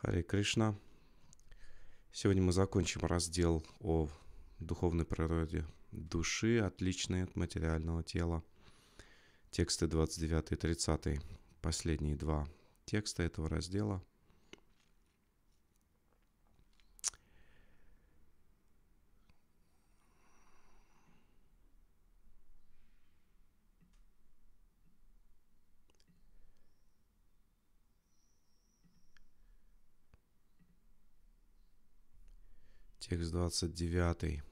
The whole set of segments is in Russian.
Харе Кришна. Сегодня мы закончим раздел о духовной природе души, отличной от материального тела. Тексты 29 и 30, последние два текста этого раздела. Текст 29.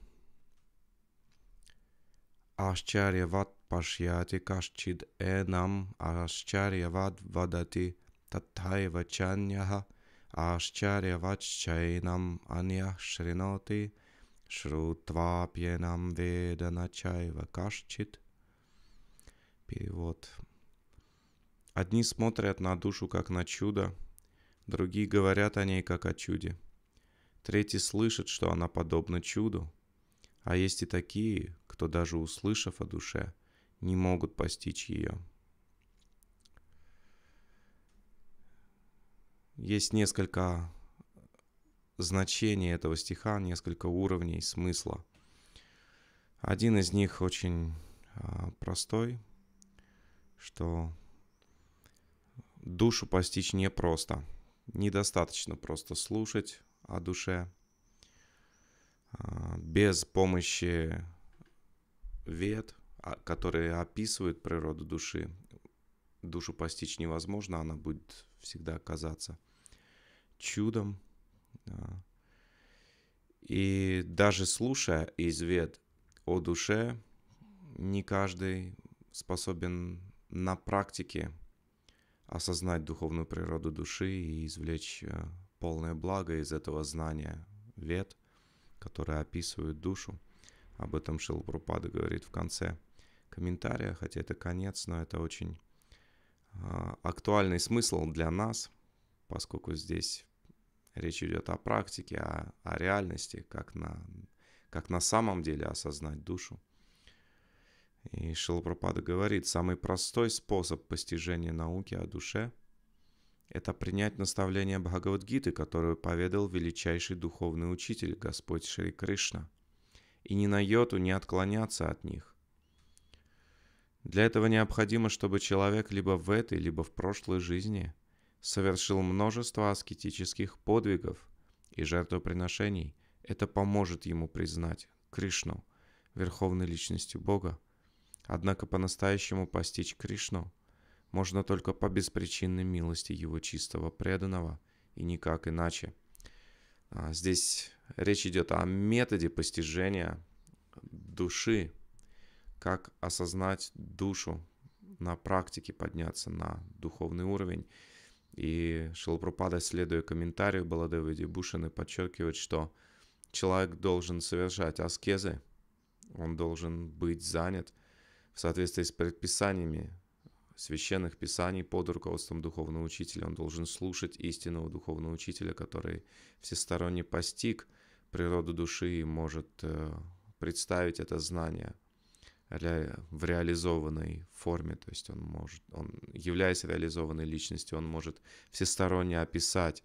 Ашчарьяват пашьяти кашчид энам ашчарьяват вадати татхай вачаньяха ашчарьяваччайнам аньях шриноти шрутвапьянам веданачайва кашчид. Перевод. Одни смотрят на душу как на чудо, другие говорят о ней как о чуде – Третий слышит, что она подобна чуду. А есть и такие, кто даже услышав о душе, не могут постичь ее. Есть несколько значений этого стиха, несколько уровней смысла. Один из них очень а, простой, что душу постичь непросто. Недостаточно просто слушать, о душе. А, без помощи вет, а, которые описывают природу души, душу постичь невозможно, она будет всегда оказаться чудом. А. И даже слушая из вет о душе, не каждый способен на практике осознать духовную природу души и извлечь полное благо из этого знания вет, которое описывает душу. Об этом Шилпрупада говорит в конце комментария, хотя это конец, но это очень а, актуальный смысл для нас, поскольку здесь речь идет о практике, о, о реальности, как на, как на самом деле осознать душу. И Шилапрапада говорит, самый простой способ постижения науки о душе – это принять наставление Бхагавадгиты, которую поведал величайший духовный учитель, Господь Шри Кришна, и ни на йоту не отклоняться от них. Для этого необходимо, чтобы человек либо в этой, либо в прошлой жизни совершил множество аскетических подвигов и жертвоприношений. Это поможет ему признать Кришну, Верховной Личностью Бога. Однако по-настоящему постичь Кришну можно только по беспричинной милости его чистого преданного и никак иначе. А, здесь речь идет о методе постижения души, как осознать душу, на практике подняться на духовный уровень. И Шилпрупада, следуя комментарию Баладевиди Бушины, подчеркивает, что человек должен совершать аскезы, он должен быть занят в соответствии с предписаниями священных писаний под руководством духовного учителя. Он должен слушать истинного духовного учителя, который всесторонне постиг природу души и может э, представить это знание в реализованной форме, то есть он может, он, являясь реализованной личностью, он может всесторонне описать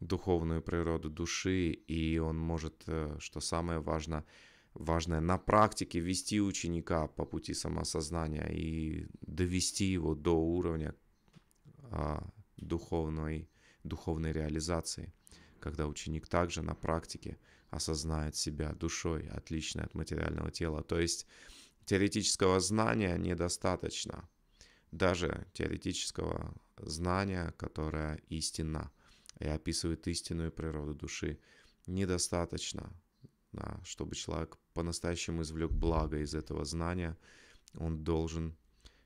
духовную природу души, и он может, э, что самое важное, важное на практике вести ученика по пути самосознания и довести его до уровня а, духовной, духовной реализации, когда ученик также на практике осознает себя душой, отличной от материального тела. То есть теоретического знания недостаточно, даже теоретического знания, которое истинно и описывает истинную природу души, недостаточно, да, чтобы человек по-настоящему извлек благо из этого знания, он должен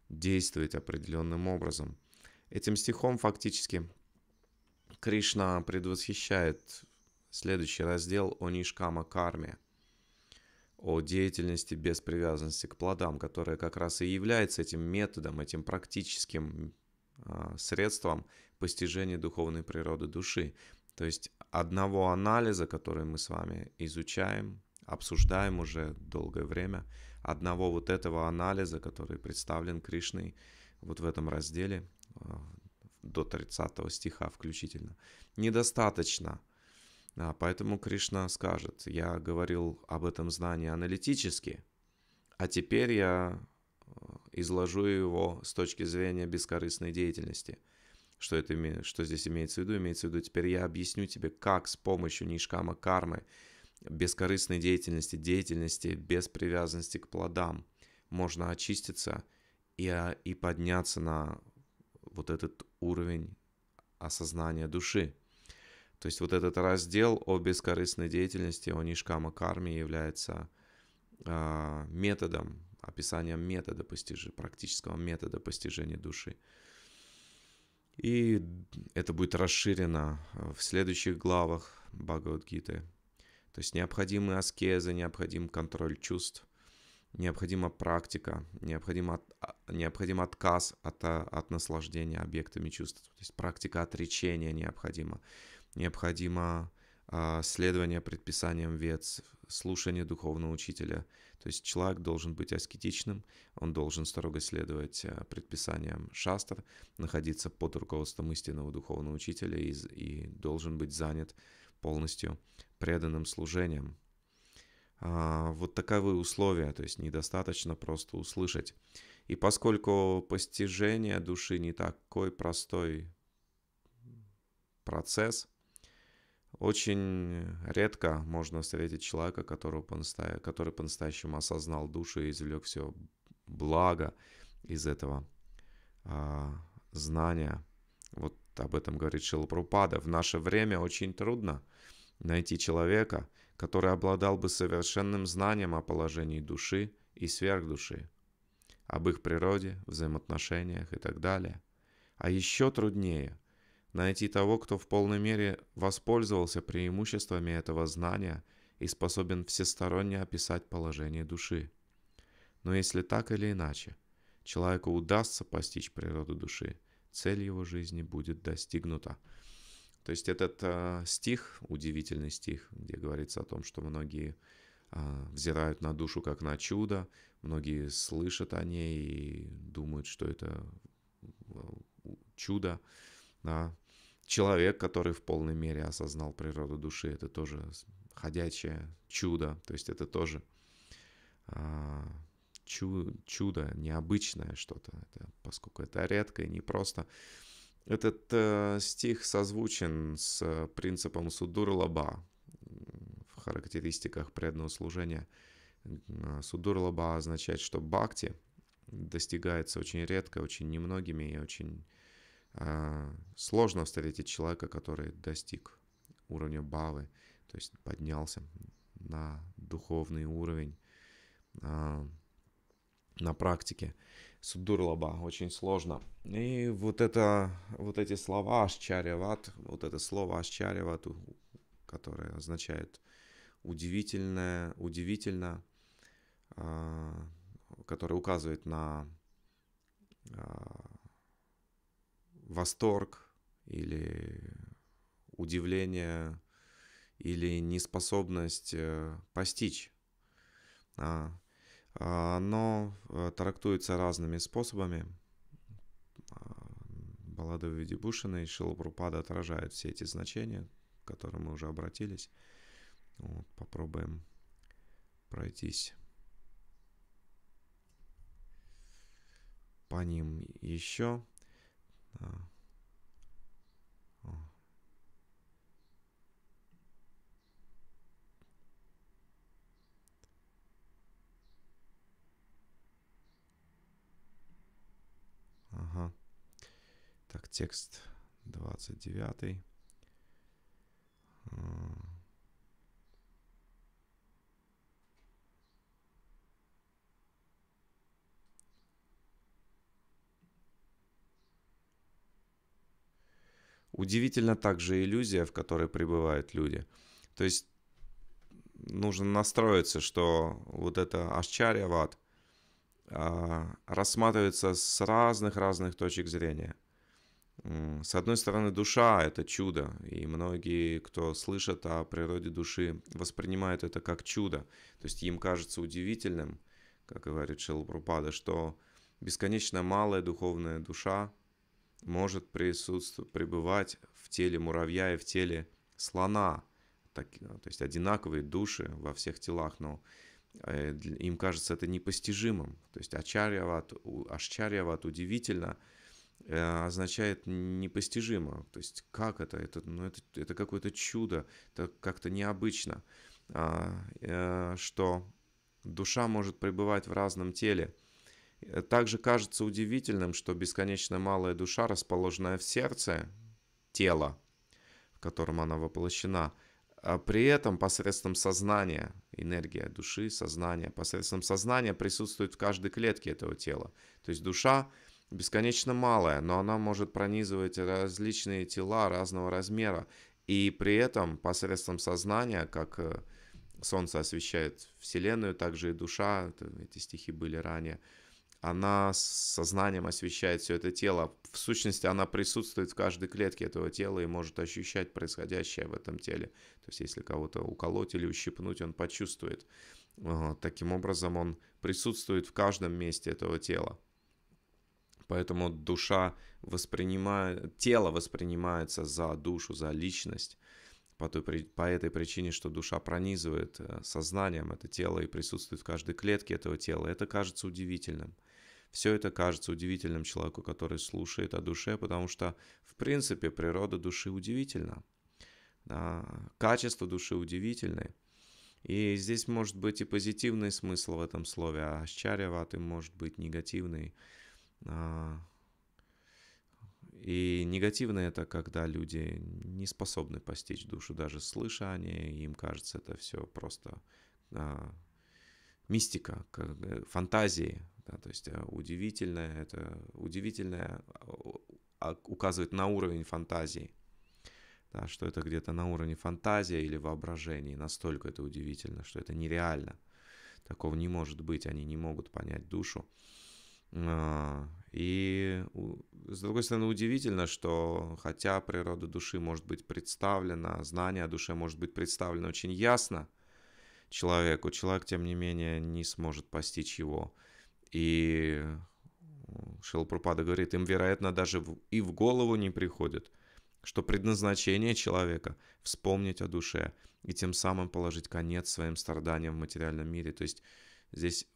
действовать определенным образом. Этим стихом фактически Кришна предвосхищает следующий раздел о Нишкама карме, о деятельности без привязанности к плодам, которая как раз и является этим методом, этим практическим а, средством постижения духовной природы души. То есть одного анализа, который мы с вами изучаем, обсуждаем уже долгое время, одного вот этого анализа, который представлен Кришной вот в этом разделе, э, до 30 стиха включительно, недостаточно. А, поэтому Кришна скажет, я говорил об этом знании аналитически, а теперь я э, изложу его с точки зрения бескорыстной деятельности. Что, это, что здесь имеется в виду? Имеется в виду, теперь я объясню тебе, как с помощью нишкама кармы бескорыстной деятельности, деятельности без привязанности к плодам. Можно очиститься и, а, и подняться на вот этот уровень осознания души. То есть вот этот раздел о бескорыстной деятельности, о нишкама карме является э, методом, описанием метода постижения, практического метода постижения души. И это будет расширено в следующих главах Бхагавадгиты. То есть необходимы аскезы, необходим контроль чувств, необходима практика, необходим, от, а, необходим отказ от, а, от наслаждения объектами чувств. То есть практика отречения необходима. Необходимо а, следование предписаниям вец, слушание духовного учителя. То есть человек должен быть аскетичным, он должен строго следовать предписаниям шастр, находиться под руководством истинного духовного учителя и, и должен быть занят полностью преданным служением. А, вот таковы условия, то есть недостаточно просто услышать. И поскольку постижение души не такой простой процесс, очень редко можно встретить человека, который, по настоящему осознал душу и извлек все благо из этого а, знания. Вот об этом говорит Шилапрупада. В наше время очень трудно Найти человека, который обладал бы совершенным знанием о положении души и сверхдуши, об их природе, взаимоотношениях и так далее. А еще труднее – найти того, кто в полной мере воспользовался преимуществами этого знания и способен всесторонне описать положение души. Но если так или иначе, человеку удастся постичь природу души, цель его жизни будет достигнута. То есть этот э, стих, удивительный стих, где говорится о том, что многие э, взирают на душу как на чудо, многие слышат о ней и думают, что это э, чудо. Да. Человек, который в полной мере осознал природу души, это тоже ходячее чудо, то есть это тоже э, чу- чудо, необычное что-то, это, поскольку это редко и непросто. просто этот э, стих созвучен с э, принципом судур лаба в характеристиках преданного служения. Э, судур лаба означает, что бхакти достигается очень редко, очень немногими и очень э, сложно встретить человека, который достиг уровня бавы, то есть поднялся на духовный уровень э, на практике. Судурлаба, очень сложно. И вот, это, вот эти слова Ашчареват, вот это слово Ашчареват, которое означает удивительное, удивительно, а, которое указывает на а, восторг или удивление или неспособность э, постичь. А, оно а, э, трактуется разными способами. А, Баллада в виде Бушина и Шилапрупада отражают все эти значения, к которым мы уже обратились. Вот, попробуем пройтись по ним еще. А, Так, текст 29. Удивительно также иллюзия, в которой пребывают люди. То есть нужно настроиться, что вот это ашчарья а, рассматривается с разных-разных точек зрения – с одной стороны, душа — это чудо, и многие, кто слышат о природе души, воспринимают это как чудо. То есть им кажется удивительным, как говорит Шилпрупада, что бесконечно малая духовная душа может присутствовать, пребывать в теле муравья и в теле слона. Так, ну, то есть одинаковые души во всех телах, но э, им кажется это непостижимым. То есть Ачарьяват, Ашчарьяват удивительно — Э, означает непостижимо. То есть как это? Это, ну, это, это какое-то чудо, это как-то необычно, а, э, что душа может пребывать в разном теле. Э, также кажется удивительным, что бесконечно малая душа, расположенная в сердце тела, в котором она воплощена, а при этом посредством сознания, энергия души, сознания, посредством сознания присутствует в каждой клетке этого тела. То есть душа бесконечно малая, но она может пронизывать различные тела разного размера, и при этом посредством сознания, как э, Солнце освещает Вселенную, также и душа, эти стихи были ранее, она с сознанием освещает все это тело. В сущности, она присутствует в каждой клетке этого тела и может ощущать происходящее в этом теле. То есть, если кого-то уколоть или ущипнуть, он почувствует. Таким образом, он присутствует в каждом месте этого тела. Поэтому душа воспринимает, тело воспринимается за душу, за личность. По, той, по этой причине, что душа пронизывает э, сознанием это тело и присутствует в каждой клетке этого тела. Это кажется удивительным. Все это кажется удивительным человеку, который слушает о душе, потому что, в принципе, природа души удивительна. А, качество души удивительное. И здесь может быть и позитивный смысл в этом слове, а ашчарья может быть негативный. А, и негативное это, когда люди не способны постичь душу, даже слыша о ней, им кажется это все просто а, мистика, как, э, фантазии, да, то есть э, удивительное, это удивительное указывает на уровень фантазии, да, что это где-то на уровне фантазии или воображения, настолько это удивительно, что это нереально, такого не может быть, они не могут понять душу, а, и с другой стороны удивительно, что хотя природа души может быть представлена, а знание о душе может быть представлено очень ясно человеку, человек тем не менее не сможет постичь его. И э, Шилпрупада говорит, им, вероятно, даже и в голову не приходит, что предназначение человека – вспомнить о душе и тем самым положить конец своим страданиям в материальном мире. То есть здесь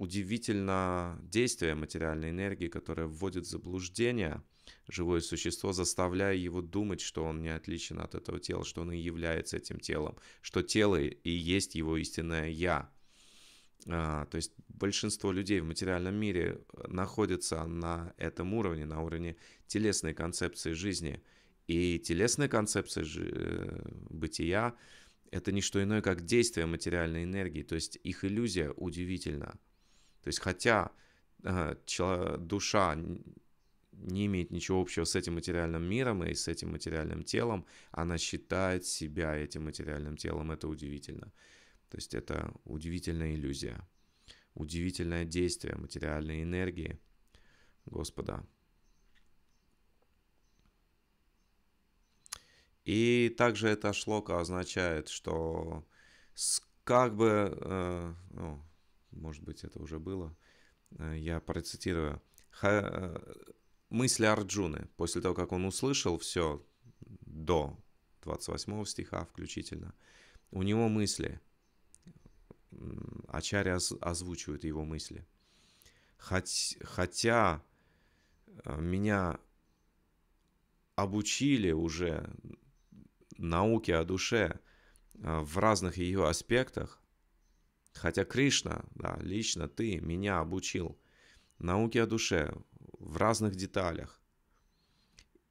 удивительно действие материальной энергии, которое вводит в заблуждение живое существо, заставляя его думать, что он не отличен от этого тела, что он и является этим телом, что тело и есть его истинное «я». А, то есть большинство людей в материальном мире находятся на этом уровне, на уровне телесной концепции жизни. И телесная концепция жи- э, бытия – это не что иное, как действие материальной энергии. То есть их иллюзия удивительна – то есть хотя э, душа не имеет ничего общего с этим материальным миром и с этим материальным телом, она считает себя этим материальным телом. Это удивительно. То есть это удивительная иллюзия, удивительное действие материальной энергии Господа. И также это шлока означает, что как бы, э, ну, может быть, это уже было. Э, я процитирую. Ха... Э, мысли Арджуны. После того, как он услышал все до 28 стиха включительно, у него мысли. Ачарья озвучивает его мысли. Хоть, хотя э, меня обучили уже науке о душе в разных ее аспектах, Хотя Кришна, да, лично ты меня обучил науке о душе в разных деталях.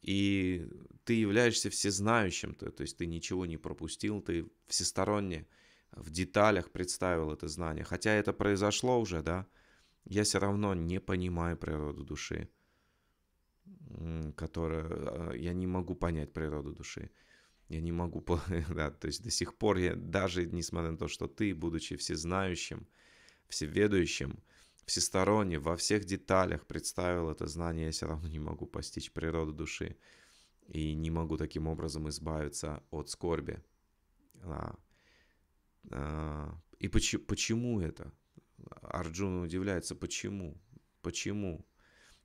И ты являешься всезнающим, то, то есть ты ничего не пропустил, ты всесторонне в деталях представил это знание. Хотя это произошло уже, да, я все равно не понимаю природу души, которая... Э, я не могу понять природу души я не могу, да, то есть до сих пор я, даже несмотря на то, что ты, будучи всезнающим, всеведущим, всесторонне, во всех деталях представил это знание, я все равно не могу постичь природу души и не могу таким образом избавиться от скорби. А, а, и почему, почему это? Арджуна удивляется, почему? Почему?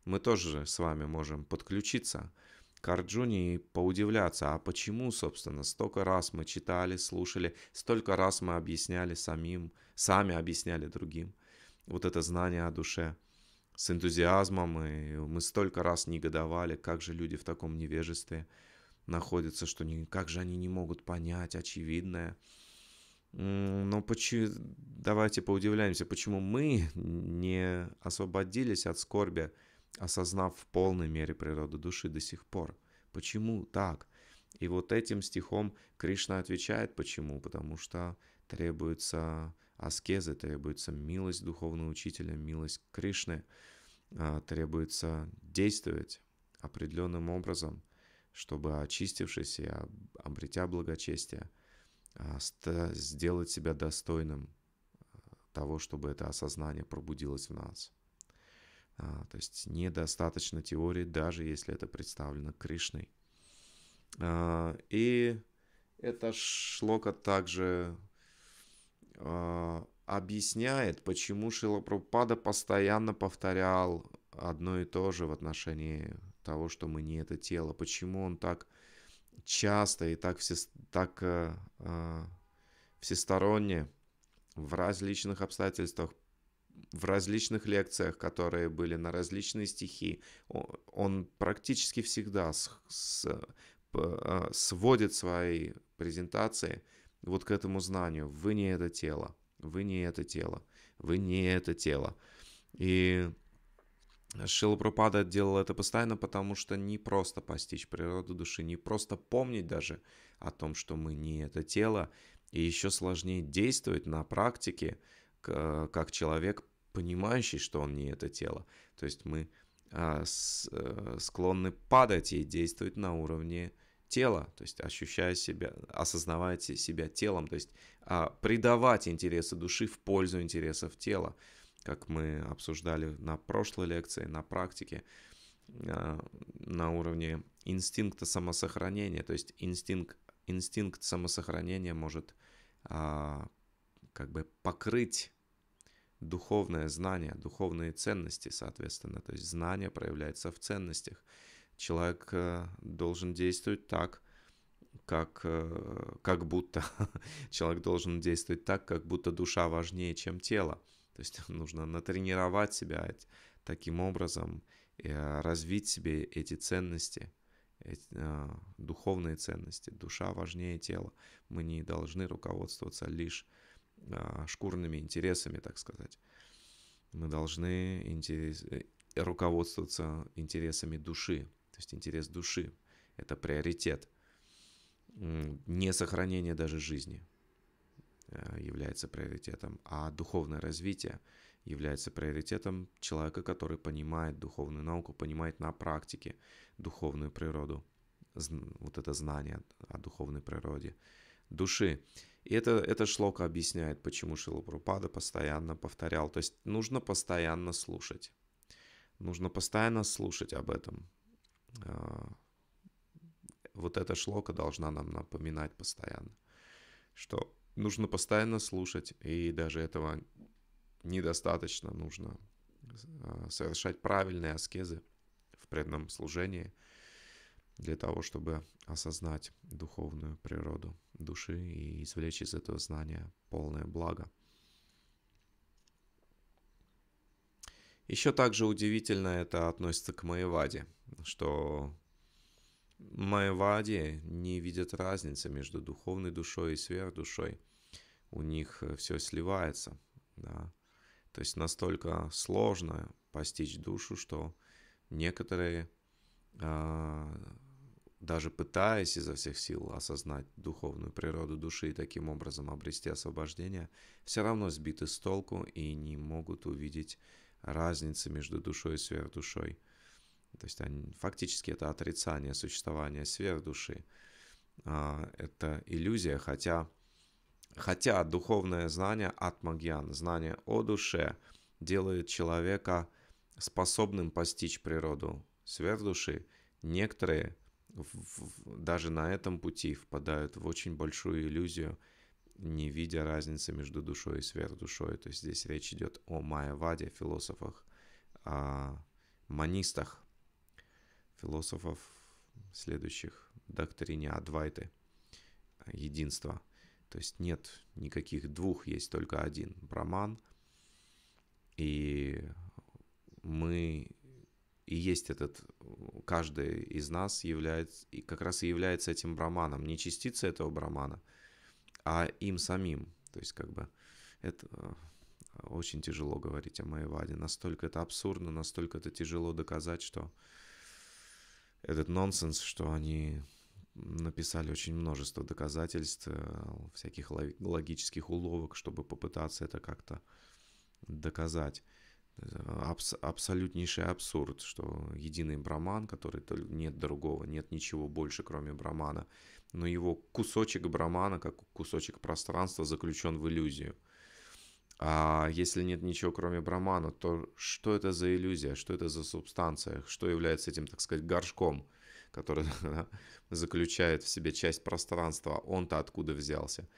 Мы тоже с вами можем подключиться – Карджуни поудивляться, а почему, собственно, столько раз мы читали, слушали, столько раз мы объясняли самим, сами объясняли другим вот это знание о душе с энтузиазмом, и мы столько раз негодовали, как же люди в таком невежестве находятся, что не, как же они не могут понять очевидное. Но почему, давайте поудивляемся, почему мы не освободились от скорби, осознав в полной мере природу души до сих пор. Почему так? И вот этим стихом Кришна отвечает почему. Потому что требуется аскезы, требуется милость духовного учителя, милость Кришны, а, требуется действовать определенным образом, чтобы очистившись и обретя благочестие, а, сделать себя достойным а, того, чтобы это осознание пробудилось в нас. А, то есть недостаточно теории, даже если это представлено Кришной. А, и это шлока также а, объясняет, почему Шилапрапада постоянно повторял одно и то же в отношении того, что мы не это тело, почему он так часто и так, все, так э, э, всесторонне в различных обстоятельствах в различных лекциях, которые были на различные стихи, он практически всегда с, с, э, сводит свои презентации вот к этому знанию. Вы не это тело, вы не это тело, вы не это тело. И Шилопропада делал это постоянно, потому что не просто постичь природу души, не просто помнить даже о том, что мы не это тело, и еще сложнее действовать на практике, Э, как человек, понимающий, что он не это тело. То есть мы а, э, склонны падать и действовать на уровне тела, то есть ощущая себя, осознавая себя телом, то есть а, придавать интересы души в пользу интересов тела, как мы обсуждали на прошлой лекции, на практике, а, на уровне инстинкта самосохранения, то есть инстинкт, инстинкт самосохранения может как бы покрыть духовное знание, духовные ценности, соответственно. То есть знание проявляется в ценностях. Человек э, должен действовать так, как, э, как будто человек должен действовать так, как будто душа важнее, чем тело. То есть нужно натренировать себя таким образом, э, развить себе эти ценности, эти, духовные ценности. Душа важнее тела. Мы не должны руководствоваться лишь а, шкурными интересами, так сказать. Мы должны интерес, э, руководствоваться интересами души. То есть интерес души – это приоритет. Не сохранение даже жизни э, является приоритетом, а духовное развитие является приоритетом человека, который понимает духовную науку, понимает на практике духовную природу, вот это знание о духовной природе – души. И это, это Шлока объясняет, почему Шилапрупада постоянно повторял. То есть нужно постоянно слушать. Нужно постоянно слушать об этом. А, вот эта шлока должна нам напоминать постоянно, что нужно постоянно слушать, и даже этого недостаточно. Нужно а, совершать правильные аскезы в преданном служении – для того, чтобы осознать духовную природу души и извлечь из этого знания полное благо. Еще также удивительно это относится к Маеваде, что Маеваде не видят разницы между духовной душой и сверхдушой. У них все сливается. Да? То есть настолько сложно постичь душу, что некоторые а, даже пытаясь изо всех сил осознать духовную природу души и таким образом обрести освобождение, все равно сбиты с толку и не могут увидеть разницы между душой и сверхдушой. То есть они, фактически это отрицание существования сверхдуши. А, это иллюзия, хотя, хотя духовное знание атмагьян, знание о душе, делает человека способным постичь природу сверхдуши. Некоторые в, даже на этом пути впадают в очень большую иллюзию, не видя разницы между душой и сверхдушой. То есть здесь речь идет о Майяваде, философах, о а, манистах, философов следующих, доктрине Адвайты, единства. То есть нет никаких двух, есть только один, Браман. И мы и есть этот, каждый из нас является, и как раз и является этим браманом, не частица этого брамана, а им самим. То есть как бы это а, очень тяжело говорить о моей ваде Настолько это абсурдно, настолько это тяжело доказать, что этот нонсенс, что они написали очень множество доказательств, э, всяких логических уловок, чтобы попытаться это как-то доказать абс- абсолютнейший абсурд, что единый браман, который нет другого, нет ничего больше, кроме брамана, но его кусочек брамана, как кусочек пространства, заключен в иллюзию. А если нет ничего, кроме брамана, то что это за иллюзия, что это за субстанция, что является этим, так сказать, горшком, который заключает в себе часть пространства, он-то откуда взялся?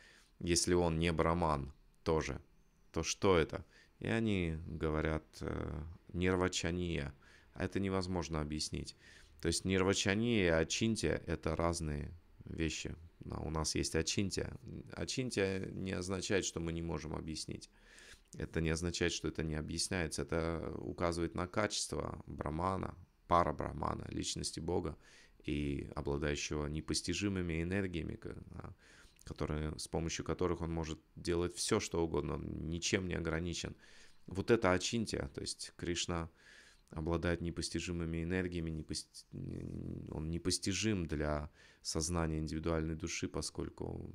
Если он не браман тоже, то что это? И они говорят э, нервочания. А это невозможно объяснить. То есть нервочания и очинтия – это разные вещи. Но а у нас есть очинтия. Очинтия не означает, что мы не можем объяснить. Это не означает, что это не объясняется. Это указывает на качество брамана, пара брамана, личности Бога и обладающего непостижимыми энергиями, а, которые, с помощью которых он может делать все, что угодно, он ничем не ограничен. Вот это Ачинтия, то есть Кришна обладает непостижимыми энергиями, непост... он непостижим для сознания индивидуальной души, поскольку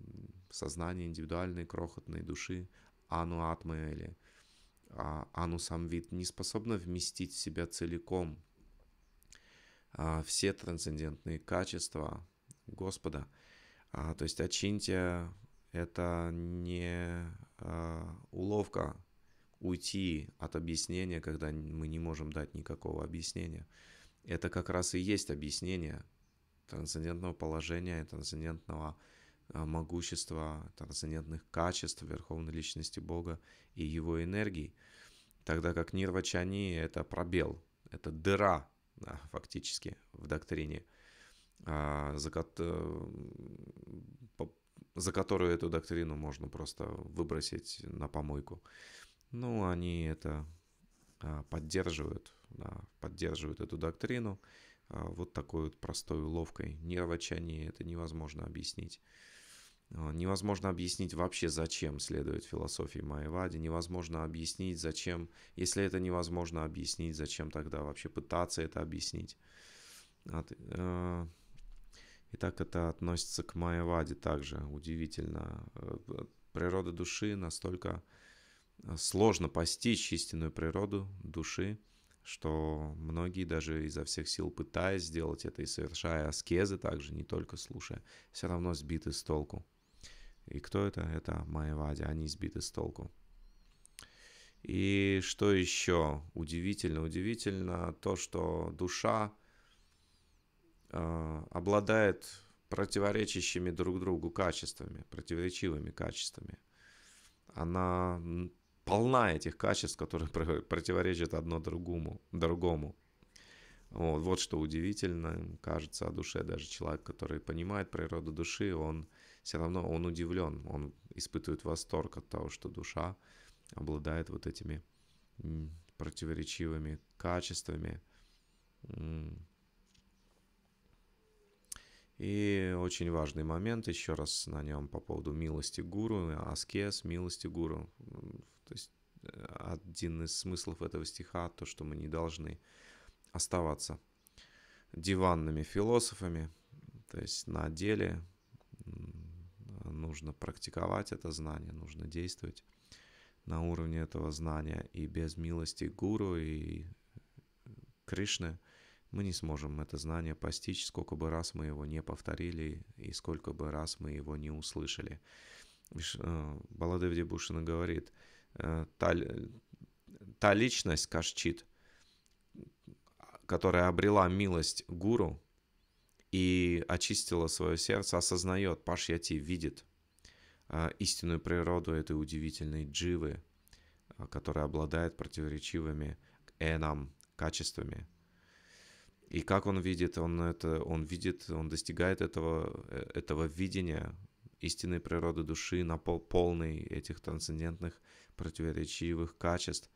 сознание индивидуальной крохотной души, ану атмы или а, ану самвит, не способно вместить в себя целиком а, все трансцендентные качества Господа – а, то есть очиньте, это не а, уловка уйти от объяснения, когда мы не можем дать никакого объяснения. Это как раз и есть объяснение трансцендентного положения, трансцендентного а, могущества, трансцендентных качеств Верховной Личности Бога и Его энергии. Тогда как нирвачани – это пробел, это дыра да, фактически в доктрине – а, за, э, за которую эту доктрину можно просто выбросить на помойку. Ну, они это а, поддерживают, да, поддерживают эту доктрину а, вот такой вот простой уловкой. Нервочание это невозможно объяснить. Невозможно объяснить вообще, зачем следует философии Майвади, невозможно объяснить, зачем, если это невозможно объяснить, зачем тогда вообще пытаться это объяснить. Э, и так это относится к Майаваде также. Удивительно. Э, природа души настолько э, сложно постичь истинную природу души, что многие даже изо всех сил пытаясь сделать это и совершая аскезы также, не только слушая, все равно сбиты с толку. И кто это? Это Майавади, они сбиты с толку. И что еще удивительно? Удивительно то, что душа а, обладает противоречащими друг другу качествами, противоречивыми качествами. Она полна этих качеств, которые противоречат одно другому. другому. Вот, вот что удивительно, кажется, о душе даже человек, который понимает природу души, он все равно он удивлен, он испытывает восторг от того, что душа обладает вот этими противоречивыми качествами, и очень важный момент, еще раз на нем по поводу милости гуру, аскез, милости гуру. То есть э, один из смыслов этого стиха то, что мы не должны оставаться диванными философами, то есть на деле нужно практиковать это знание, нужно действовать на уровне этого знания и без милости гуру и Кришны – мы не сможем это знание постичь, сколько бы раз мы его не повторили и сколько бы раз мы его не услышали. Э, Баладевди Бушина говорит, э, та, та личность Кашчит, которая обрела милость гуру и очистила свое сердце, осознает, Пашьяти видит э, истинную природу этой удивительной дживы, которая обладает противоречивыми энам качествами, и как он видит, он это, он видит, он достигает этого, э, этого видения истинной природы души, на пол, полной этих трансцендентных противоречивых качеств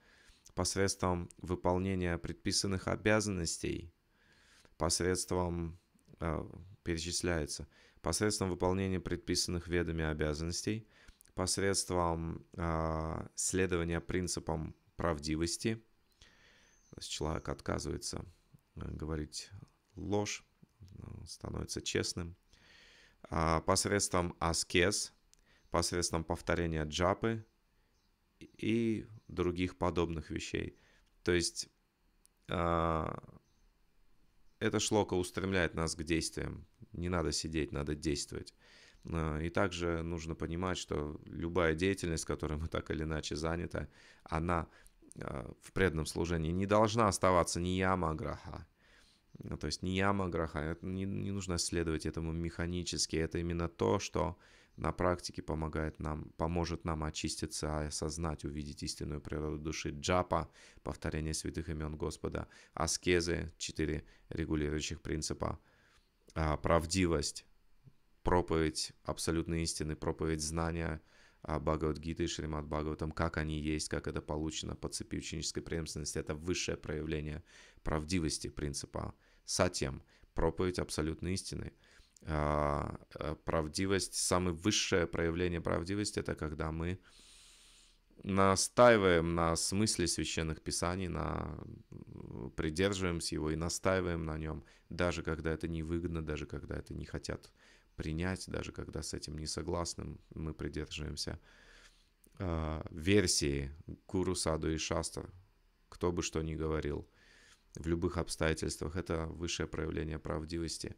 посредством выполнения предписанных обязанностей, посредством, э, перечисляется, посредством выполнения предписанных ведами обязанностей, посредством э, следования принципам правдивости, то человек отказывается Э, говорить ложь, э, становится честным. А, посредством аскез, посредством повторения джапы и других подобных вещей. То есть а, эта шлока устремляет нас к действиям. Не надо сидеть, надо действовать. А, и также нужно понимать, что любая деятельность, которой мы так или иначе заняты, она а, в преданном служении не должна оставаться ни яма граха. Ну, то есть не яма граха, это не, не нужно следовать этому механически. Это именно то, что на практике помогает нам, поможет нам очиститься, осознать, увидеть истинную природу души. Джапа, повторение святых имен Господа, аскезы, четыре регулирующих принципа, а, правдивость, проповедь абсолютной истины, проповедь знания – а Бхагавад-гиты и Шримад Бхагаватам, как они есть, как это получено по цепи ученической преемственности, это высшее проявление правдивости принципа. Сатьям, проповедь абсолютной истины. А, э, правдивость, самое высшее проявление правдивости, это когда мы настаиваем на смысле священных писаний, на... придерживаемся его и настаиваем на нем, даже когда это невыгодно, даже когда это не хотят принять, даже когда с этим не согласны мы придерживаемся э, версии гуру, саду и шаста, кто бы что ни говорил, в любых обстоятельствах. Это высшее проявление правдивости.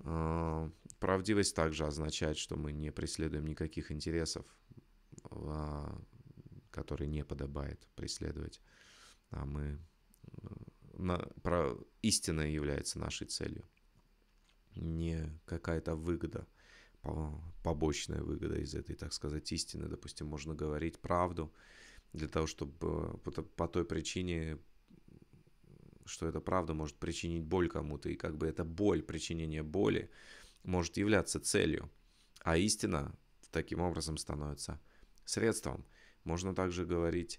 Э, правдивость также означает, что мы не преследуем никаких интересов, э, которые не подобает преследовать. А мы на, про, истина является нашей целью не какая-то выгода, побочная выгода из этой, так сказать, истины. Допустим, можно говорить правду для того, чтобы по той причине, что эта правда может причинить боль кому-то, и как бы эта боль, причинение боли может являться целью, а истина таким образом становится средством. Можно также говорить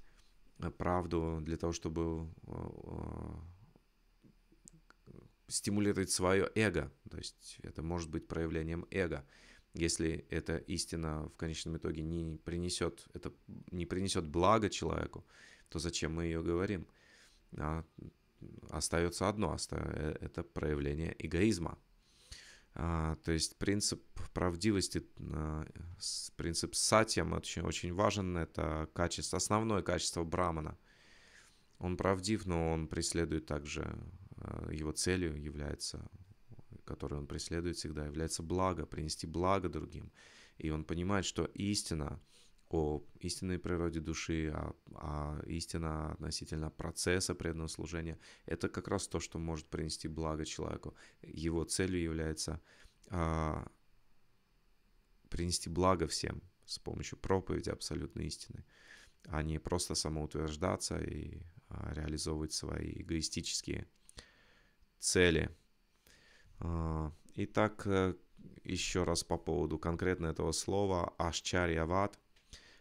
э, правду для того, чтобы э, э, стимулировать свое эго. То есть это может быть проявлением эго. Если эта истина в конечном итоге не принесет, это не принесет благо человеку, то зачем мы ее говорим? А остается одно, э, это проявление эгоизма. А, то есть принцип правдивости, а, принцип сатьям очень, очень важен, это качество, основное качество брамана. Он правдив, но он преследует также Э, его целью является, которую он преследует всегда, является благо, принести благо другим. И он понимает, что истина о истинной природе души, а, а истина относительно процесса преданного служения, это как раз то, что может принести благо человеку. Его целью является а, принести благо всем с помощью проповеди абсолютной истины, а не просто самоутверждаться и а, реализовывать свои эгоистические цели. А, итак, э, еще раз по поводу конкретно этого слова «ашчарьяват».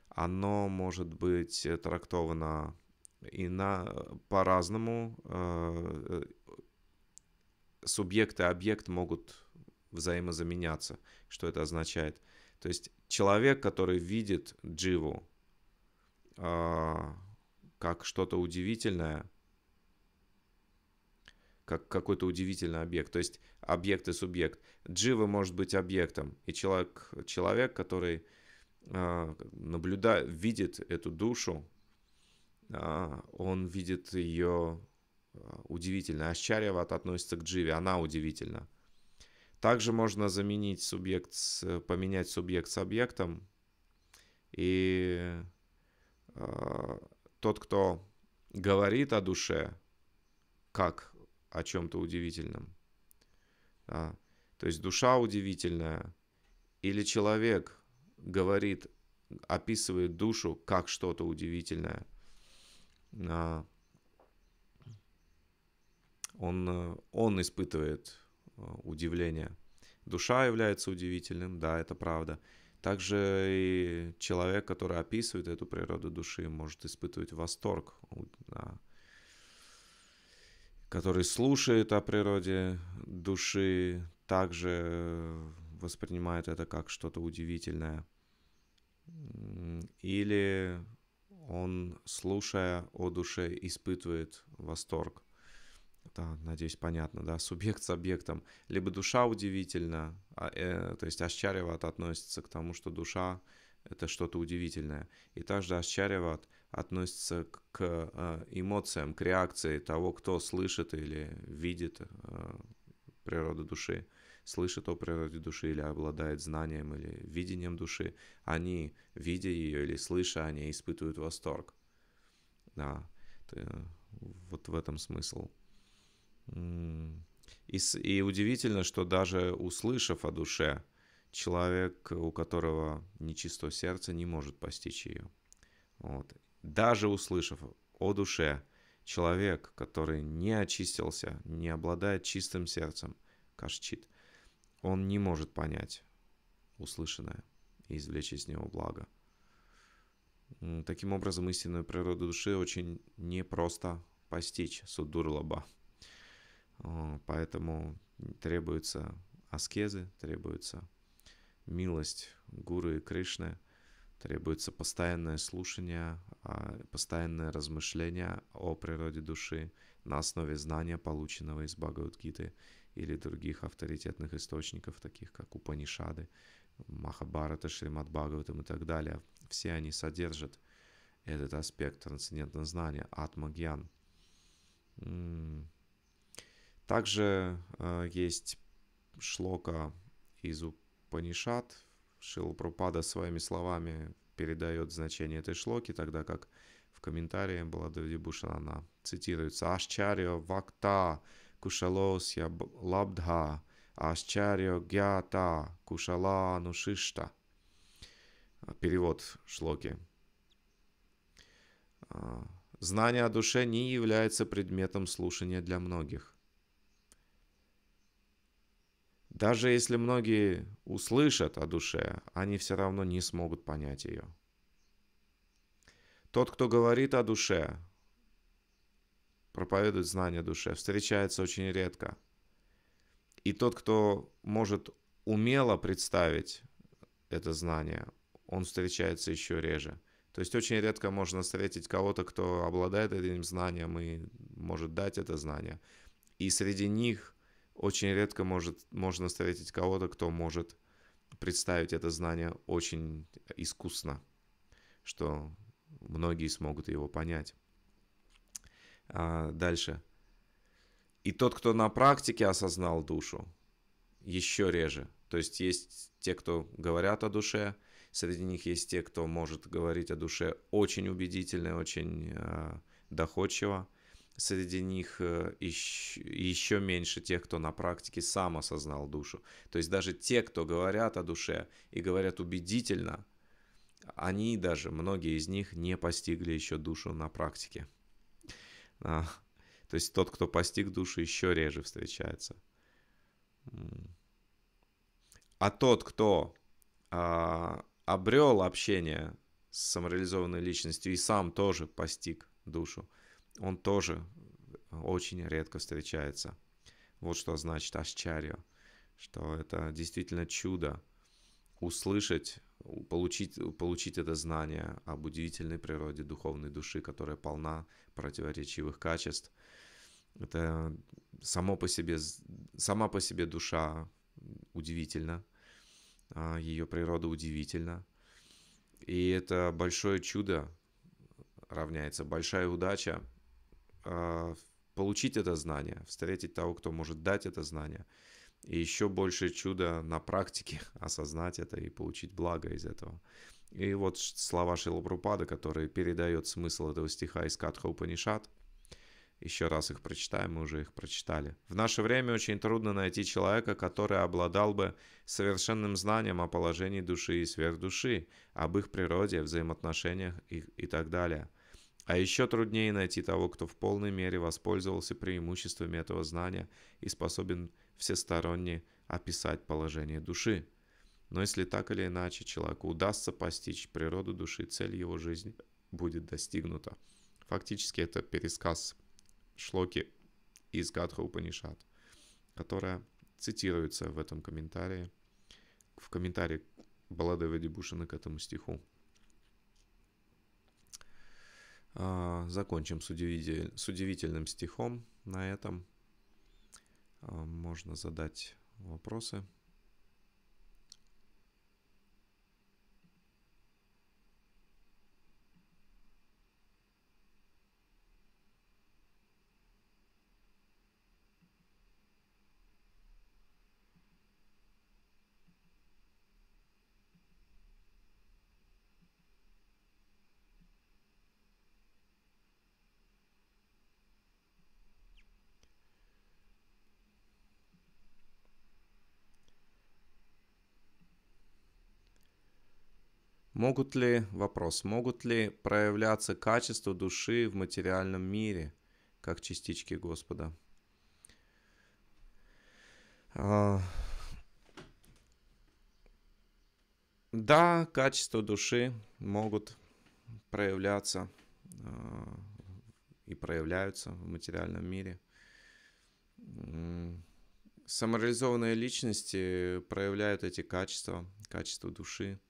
Оно может быть э, трактовано и на, по-разному. Э, субъект и объект могут взаимозаменяться. Что это означает? То есть человек, который видит дживу а, как что-то удивительное – как какой-то удивительный объект. То есть объект и субъект. Джива может быть объектом, и человек, человек который а, наблюдает, видит эту душу, а, он видит ее а, удивительно. Ащарьяват относится к дживе, она удивительна. Также можно заменить субъект, с, поменять субъект с объектом, и э, тот, кто говорит о душе, как о чем-то удивительном. Да. То есть душа удивительная или человек говорит, описывает душу как что-то удивительное. Да. Он, он испытывает а, удивление. Душа является удивительным, да, это правда. Также и человек, который описывает эту природу души, может испытывать восторг. Да который слушает о природе души, также э, воспринимает это как что-то удивительное. Или он, слушая о душе, испытывает восторг. Да, надеюсь, понятно, да, субъект с объектом. Либо душа удивительна, а, э, то есть Ашчареват относится к тому, что душа — это что-то удивительное. И также Ашчареват относится к э, эмоциям, к реакции того, кто слышит или видит э, природу души, слышит о природе души или обладает знанием или видением души, они, видя ее или слыша они испытывают восторг. Да, э, вот в этом смысл. И, и удивительно, что даже услышав о душе, человек, у которого нечистое сердце, не может постичь ее. Вот. Даже услышав о душе, человек, который не очистился, не обладает чистым сердцем, кашчит, он не может понять услышанное и извлечь из него благо. Таким образом, истинную природу души очень непросто постичь Суддурлаба. Э, поэтому требуются аскезы, требуется милость гуру и Кришны, Требуется постоянное слушание, а, постоянное размышление о природе души на основе знания, полученного из Бхагавадгиты или других авторитетных источников, таких как Упанишады, Махабарата, Шримад Бхагаватам и так далее. Все они содержат этот аспект трансцендентного знания, атмагьян. Также э, есть шлока из Упанишад, Шилпрупада своими словами передает значение этой шлоки, тогда как в комментарии Баладеви Бушана цитируется «Ашчарио вакта кушалосья лабдха ашчарио гята кушала нушишта». А, перевод шлоки. А, Знание о душе не является предметом слушания для многих. Даже если многие услышат о душе, они все равно не смогут понять ее. Тот, кто говорит о душе, проповедует знание душе, встречается очень редко. И тот, кто может умело представить это знание, он встречается еще реже. То есть очень редко можно встретить кого-то, кто обладает этим знанием и может дать это знание. И среди них очень редко может, можно встретить кого-то, кто может представить это знание очень искусно, что многие смогут его понять. А дальше. И тот, кто на практике осознал душу, еще реже. То есть есть те, кто говорят о душе, среди них есть те, кто может говорить о душе очень убедительно, очень э, доходчиво, среди них э, еще меньше тех, кто на практике сам осознал душу. То есть даже те, кто говорят о душе и говорят убедительно, они даже, многие из них, не постигли еще душу на практике. А, то есть тот, кто постиг душу, еще реже встречается. А тот, кто а, обрел общение с самореализованной личностью и сам тоже постиг душу, он тоже очень редко встречается. Вот что значит ашчарья, что это действительно чудо услышать, получить, получить это знание об удивительной природе духовной души, которая полна противоречивых качеств. Это само по себе, сама по себе душа удивительна, а, ее природа удивительна. И это большое чудо равняется большая удача, а, получить это знание, встретить того, кто может дать это знание. И еще больше чудо на практике осознать это и получить благо из этого. И вот слова Шилапрупада, которые передают смысл этого стиха из Катха Упанишат. Еще раз их прочитаем, мы уже их прочитали. В наше время очень трудно найти человека, который обладал бы совершенным знанием о положении души и сверхдуши, об их природе, взаимоотношениях и, и так далее – а еще труднее найти того, кто в полной мере воспользовался преимуществами этого знания и способен всесторонне описать положение души. Но если так или иначе человеку удастся постичь природу души, цель его жизни будет достигнута. Фактически это пересказ Шлоки из Гадха Упанишат, которая цитируется в этом комментарии, в комментарии Баладева Дебушина к этому стиху. А, закончим с, удивитель, с удивительным стихом. На этом а, можно задать вопросы. Могут ли, вопрос, могут ли проявляться качества души в материальном мире, как частички Господа? А, да, качества души могут проявляться а, и проявляются в материальном мире. Самореализованные личности проявляют эти качества, качества души –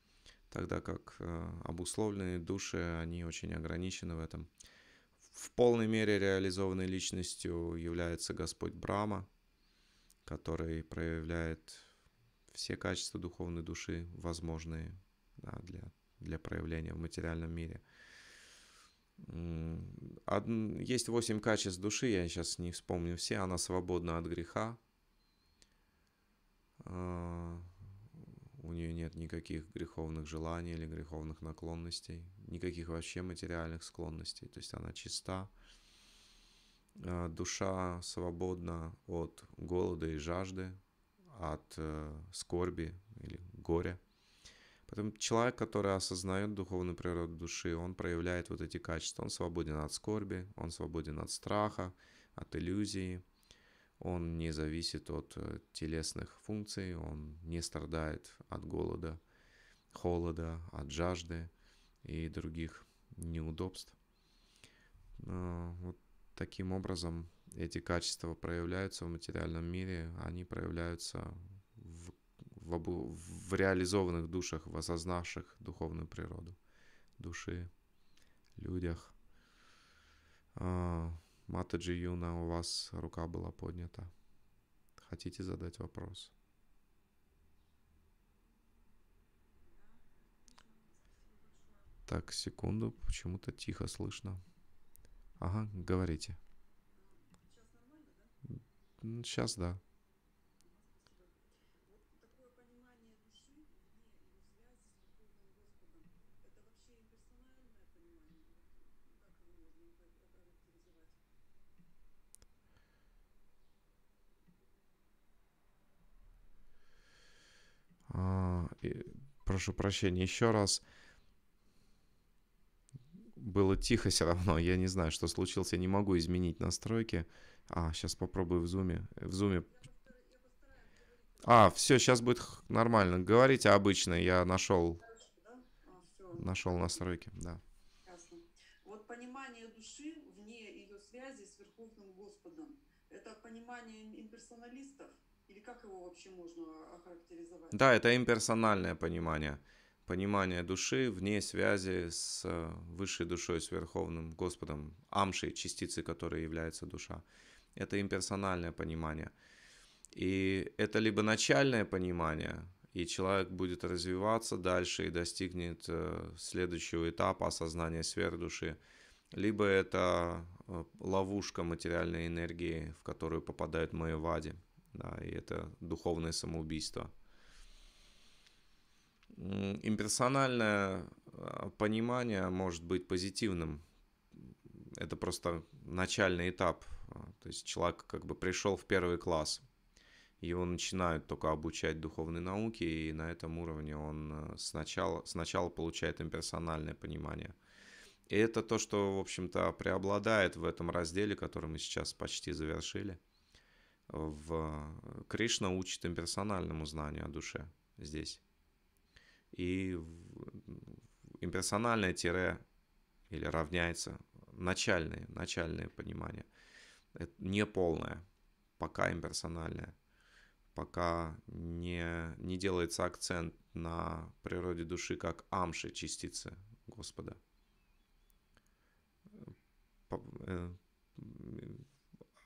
тогда как э, обусловленные души, они очень ограничены в этом. В полной мере реализованной личностью является Господь Брама, который проявляет все качества духовной души, возможные да, для, для проявления в материальном мире. Од... Есть восемь качеств души, я сейчас не вспомню все. Она свободна от греха, а, нее нет никаких греховных желаний или греховных наклонностей, никаких вообще материальных склонностей. То есть она чиста, э, душа свободна от голода и жажды, от э, скорби или горя. Поэтому человек, который осознает духовную природу души, он проявляет вот эти качества. Он свободен от скорби, он свободен от страха, от иллюзии – он не зависит от э, телесных функций, он не страдает от голода, холода, от жажды и других неудобств. Вот таким образом эти качества проявляются в материальном мире, они проявляются в, в, обу, в реализованных душах, в осознавших духовную природу души, людях. А, Матаджи Юна, у вас рука была поднята. Хотите задать вопрос? Так, секунду, почему-то тихо слышно. Ага, говорите. Сейчас, да? Сейчас да. прошу прощения еще раз. Было тихо все равно, я не знаю, что случилось, я не могу изменить настройки. А, сейчас попробую в зуме. В зуме... А, все, сейчас будет нормально. Говорите обычно, я нашел... Нашел настройки, да. Вот понимание души вне ее связи с Верховным Господом, это понимание имперсоналистов – или как его вообще можно охарактеризовать? Да, это имперсональное понимание. Понимание души вне связи с э, высшей душой, с Верховным Господом, амшей, частицы, которой является душа. Это имперсональное понимание. И это либо начальное понимание, и человек будет развиваться дальше и достигнет э, следующего этапа осознания сверхдуши, либо это э, ловушка материальной энергии, в которую попадают мои вади да, и это духовное самоубийство. Имперсональное а, понимание может быть позитивным. Это просто начальный этап. А, то есть человек как бы пришел в первый класс, его начинают только обучать духовной науке, и на этом уровне он а, сначала, сначала получает имперсональное понимание. И это то, что, в общем-то, преобладает в этом разделе, который мы сейчас почти завершили – в... Кришна учит им персональному знанию о душе здесь. И имперсональное тире или равняется начальное, начальное понимание. Это не полное, пока имперсональное, пока не, не делается акцент на природе души как амши, частицы Господа. Э,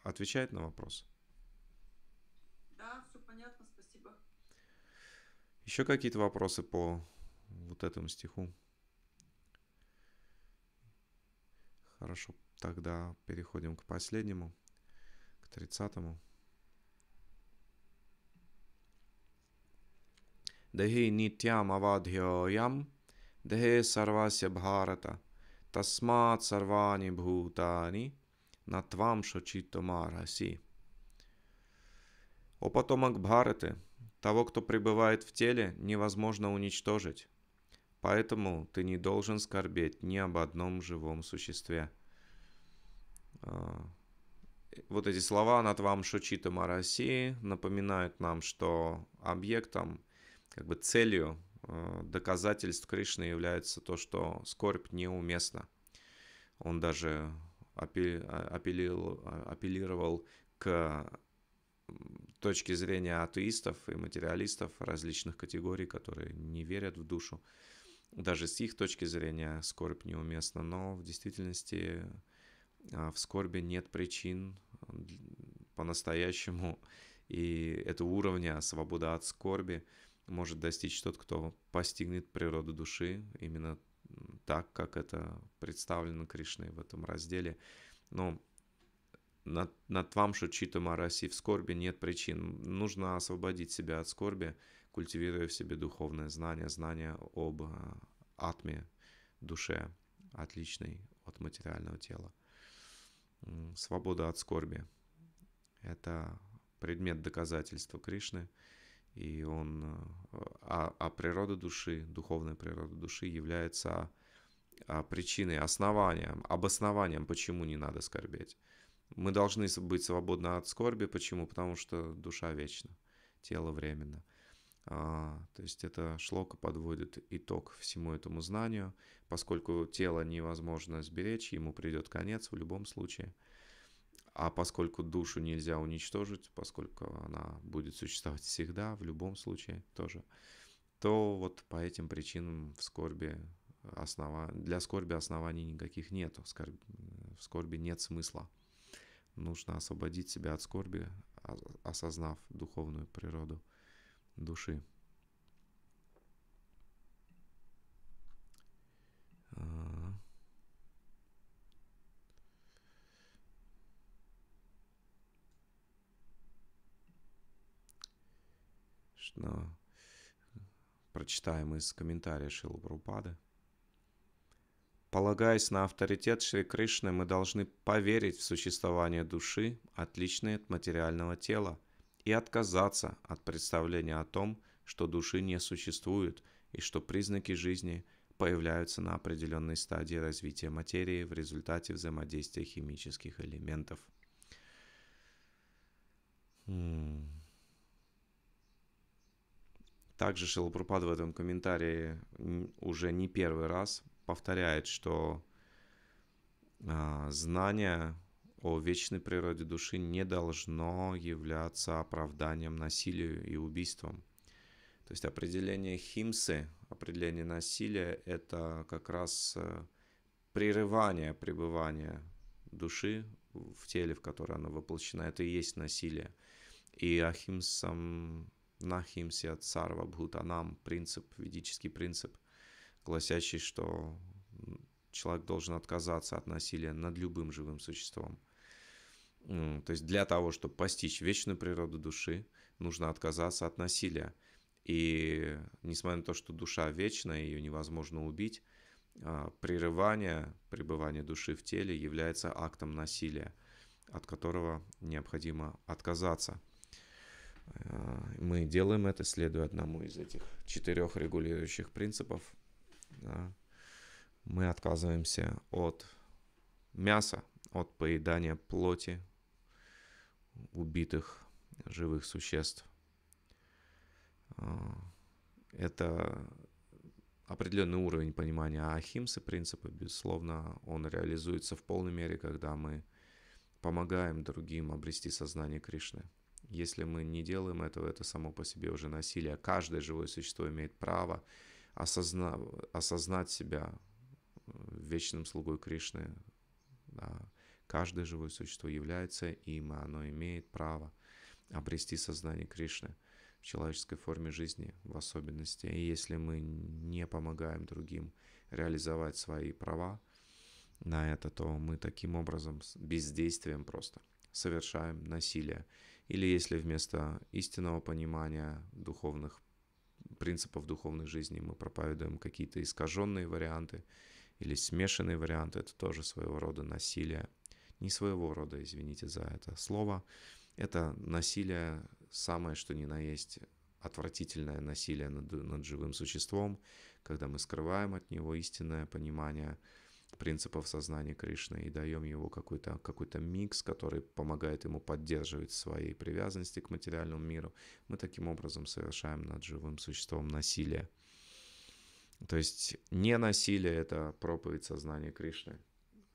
отвечает на вопрос? Еще какие-то вопросы по вот этому стиху? Хорошо, тогда переходим к последнему, к тридцатому. Дехи нитям авадхьоям, дехе сарвася бхарата, тасмат сарвани бхутани, натвам шочитомараси. О потомок Бхараты – того, кто пребывает в теле, невозможно уничтожить. Поэтому ты не должен скорбеть ни об одном живом существе. А, вот эти слова над вам о России напоминают нам, что объектом, как бы целью а, доказательств Кришны является то, что скорбь неуместна. Он даже а, апеллировал к точки зрения атеистов и материалистов различных категорий, которые не верят в душу. Даже с их точки зрения скорбь неуместна, но в действительности а, в скорби нет причин по-настоящему, и этого уровня свобода от скорби может достичь тот, кто постигнет природу души именно так, как это представлено Кришной в этом разделе. Но над, над вам о России в скорби нет причин. Нужно освободить себя от скорби, культивируя в себе духовное знание, знание об э, атме, душе, отличной от материального тела. Свобода от скорби – это предмет доказательства Кришны, и он, э, а, а природа души, духовная природа души является а, причиной, основанием, обоснованием, почему не надо скорбеть. Мы должны быть свободны от скорби. Почему? Потому что душа вечна, тело временно. А, то есть это шлока подводит итог всему этому знанию, поскольку тело невозможно сберечь, ему придет конец в любом случае. А поскольку душу нельзя уничтожить, поскольку она будет существовать всегда, в любом случае тоже, то вот по этим причинам в скорби основа... для скорби оснований никаких нету. В скорби нет смысла нужно освободить себя от скорби, а, осознав духовную природу души. А. Что прочитаем из комментария Шилы Прабхупады – Полагаясь на авторитет Шри Кришны, мы должны поверить в существование души, отличной от материального тела, и отказаться от представления о том, что души не существует и что признаки жизни появляются на определенной стадии развития материи в результате взаимодействия химических элементов. Также Шилапрапад в этом комментарии уже не первый раз повторяет, что а, знание о вечной природе души не должно являться оправданием насилию и убийством. То есть определение химсы, определение насилия – это как раз э, прерывание пребывания души в теле, в которое она воплощена. Это и есть насилие. И ахимсам нахимсия царва бхутанам – принцип, ведический принцип – гласящий, что человек должен отказаться от насилия над любым живым существом. То есть для того, чтобы постичь вечную природу души, нужно отказаться от насилия. И несмотря на то, что душа вечная, ее невозможно убить, а, прерывание пребывания души в теле является актом насилия, от которого необходимо отказаться. А, мы делаем это, следуя одному из этих четырех регулирующих принципов – да, мы отказываемся от мяса, от поедания плоти убитых живых существ. А, это определенный уровень понимания Ахимсы принципа, безусловно, он реализуется в полной мере, когда мы помогаем другим обрести сознание Кришны. Если мы не делаем этого, это само по себе уже насилие. Каждое живое существо имеет право осозна, осознать себя э, вечным слугой Кришны. Да. Каждое живое существо является им, и оно имеет право обрести сознание Кришны в человеческой форме жизни в особенности. И если мы не помогаем другим реализовать свои права на это, то мы таким образом бездействием просто совершаем насилие. Или если вместо истинного понимания духовных принципов духовной жизни, мы проповедуем какие-то искаженные варианты или смешанные варианты, это тоже своего рода насилие. Не своего рода, извините за это слово. Это насилие самое, что ни на есть, отвратительное насилие над, над живым существом, когда мы скрываем от него истинное понимание – принципов сознания Кришны и даем его какой-то какой микс, который помогает ему поддерживать свои привязанности к материальному миру, мы таким образом совершаем над живым существом насилие. То есть не насилие – это проповедь сознания Кришны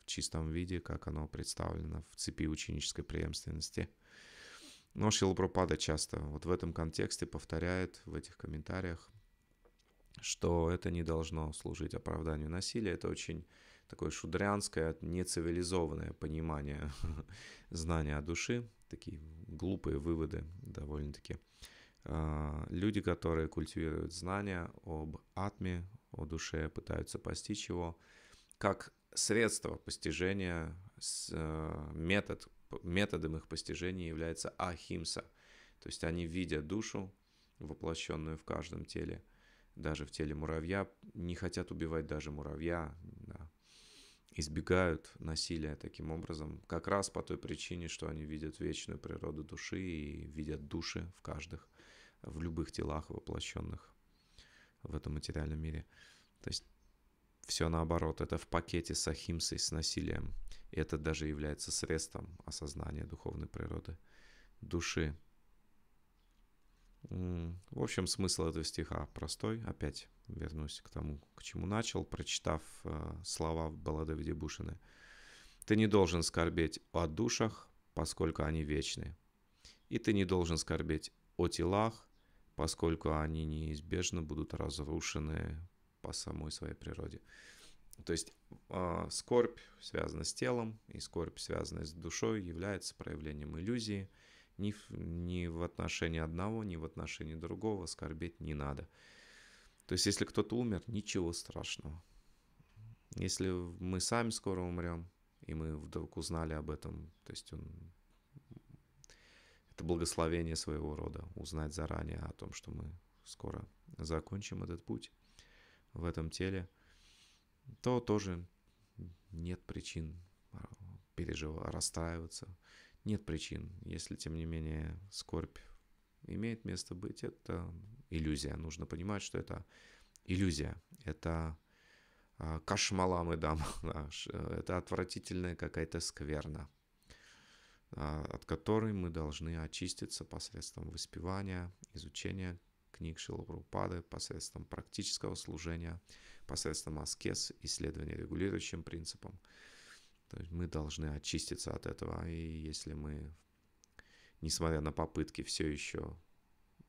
в чистом виде, как оно представлено в цепи ученической преемственности. Но Шилапрапада часто вот в этом контексте повторяет в этих комментариях, что это не должно служить оправданию насилия. Это очень такое шудрянское, нецивилизованное понимание знания о душе, такие глупые выводы довольно-таки. А, люди, которые культивируют знания об атме, о душе, пытаются постичь его, как средство постижения, э, метод, методом их постижения является ахимса. То есть они видят душу, воплощенную в каждом теле, даже в теле муравья, не хотят убивать даже муравья, избегают насилия таким образом, как раз по той причине, что они видят вечную природу души и видят души в каждых, в любых телах воплощенных в этом материальном мире. То есть все наоборот, это в пакете с ахимсой, с насилием. И это даже является средством осознания духовной природы души. В общем, смысл этого стиха простой опять вернусь к тому, к чему начал, прочитав э, слова Баллады Бушины. «Ты не должен скорбеть о душах, поскольку они вечны. И ты не должен скорбеть о телах, поскольку они неизбежно будут разрушены по самой своей природе». То есть э, скорбь связана с телом, и скорбь, связанная с душой, является проявлением иллюзии. Ни в, ни в отношении одного, ни в отношении другого скорбеть не надо. То есть, если кто-то умер, ничего страшного. Если мы сами скоро умрем, и мы вдруг узнали об этом, то есть он... это благословение своего рода, узнать заранее о том, что мы скоро закончим этот путь в этом теле, то тоже нет причин переживать, расстраиваться, нет причин, если, тем не менее, скорбь имеет место быть, это иллюзия. Нужно понимать, что это иллюзия. Это а, кашмаламы, и Это отвратительная какая-то скверна, а, от которой мы должны очиститься посредством воспевания, изучения книг Шилопрупады, посредством практического служения, посредством аскез, исследования регулирующим принципом. То есть мы должны очиститься от этого, и если мы несмотря на попытки, все еще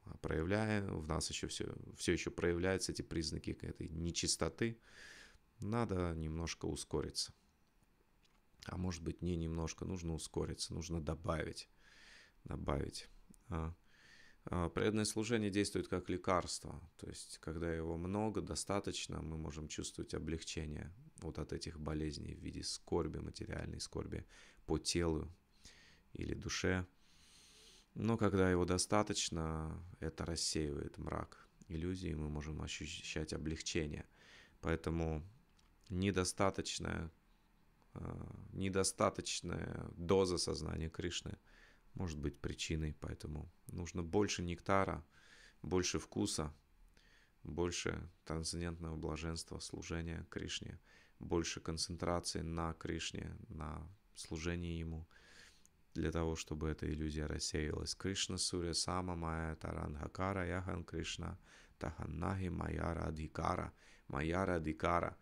а, проявляя, в нас еще все, все еще проявляются эти признаки этой нечистоты, надо немножко ускориться. А может быть не немножко, нужно ускориться, нужно добавить, добавить. А. А, преданное служение действует как лекарство, то есть когда его много, достаточно, мы можем чувствовать облегчение вот от этих болезней в виде скорби, материальной скорби по телу или душе – но когда его достаточно, это рассеивает мрак иллюзии, мы можем ощущать облегчение. Поэтому недостаточная, э, недостаточная доза сознания Кришны может быть причиной, поэтому нужно больше нектара, больше вкуса, больше трансцендентного блаженства, служения Кришне, больше концентрации на Кришне, на служении Ему – для того, чтобы эта иллюзия рассеялась. Кришна суре Сама майя Тарангакара Яхан Кришна Таханнахи Майяра Адхикара. Майяра Адхикара.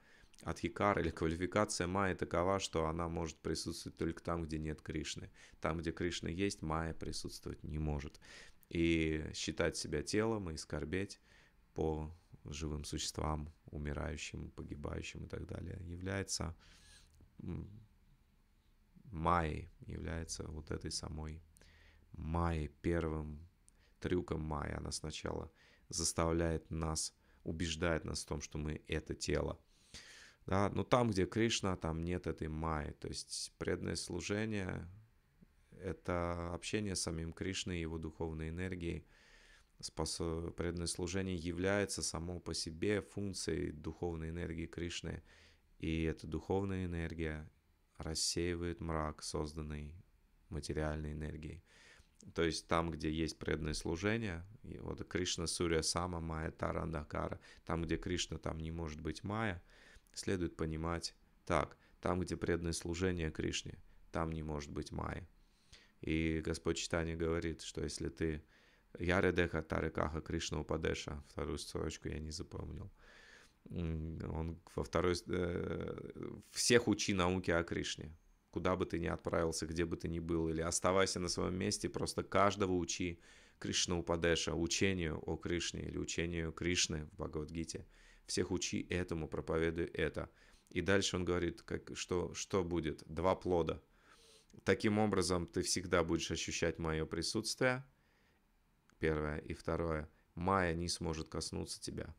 Адхикара или квалификация Майя такова, что она может присутствовать только там, где нет Кришны. Там, где Кришна есть, Майя присутствовать не может. И считать себя телом и скорбеть по живым существам, умирающим, погибающим и так далее, является Майи является вот этой самой Майи, первым трюком Майи. Она сначала заставляет нас, убеждает нас в том, что мы это тело. Да, но там, где Кришна, там нет этой Майи. То есть преданное служение – это общение с самим Кришной, его духовной энергией. Преданное служение является само по себе функцией духовной энергии Кришны. И эта духовная энергия рассеивает мрак, созданный материальной энергией. То есть там, где есть преданное служение, вот Кришна Сурья Сама Майя Тарандакара, там, где Кришна, там не может быть Майя, следует понимать так, там, где преданное служение Кришне, там не может быть Майя. И Господь Читание говорит, что если ты Яредеха Тарикаха Кришна Упадеша, вторую строчку я не запомнил – он во второй... Э, Всех учи науке о Кришне. Куда бы ты ни отправился, где бы ты ни был, или оставайся на своем месте, просто каждого учи Кришна Упадеша, учению о Кришне или учению Кришны в Бхагавадгите. Всех учи этому, проповедуй это. И дальше он говорит, как, что, что будет? Два плода. Таким образом, ты всегда будешь ощущать мое присутствие. Первое. И второе. Майя не сможет коснуться тебя.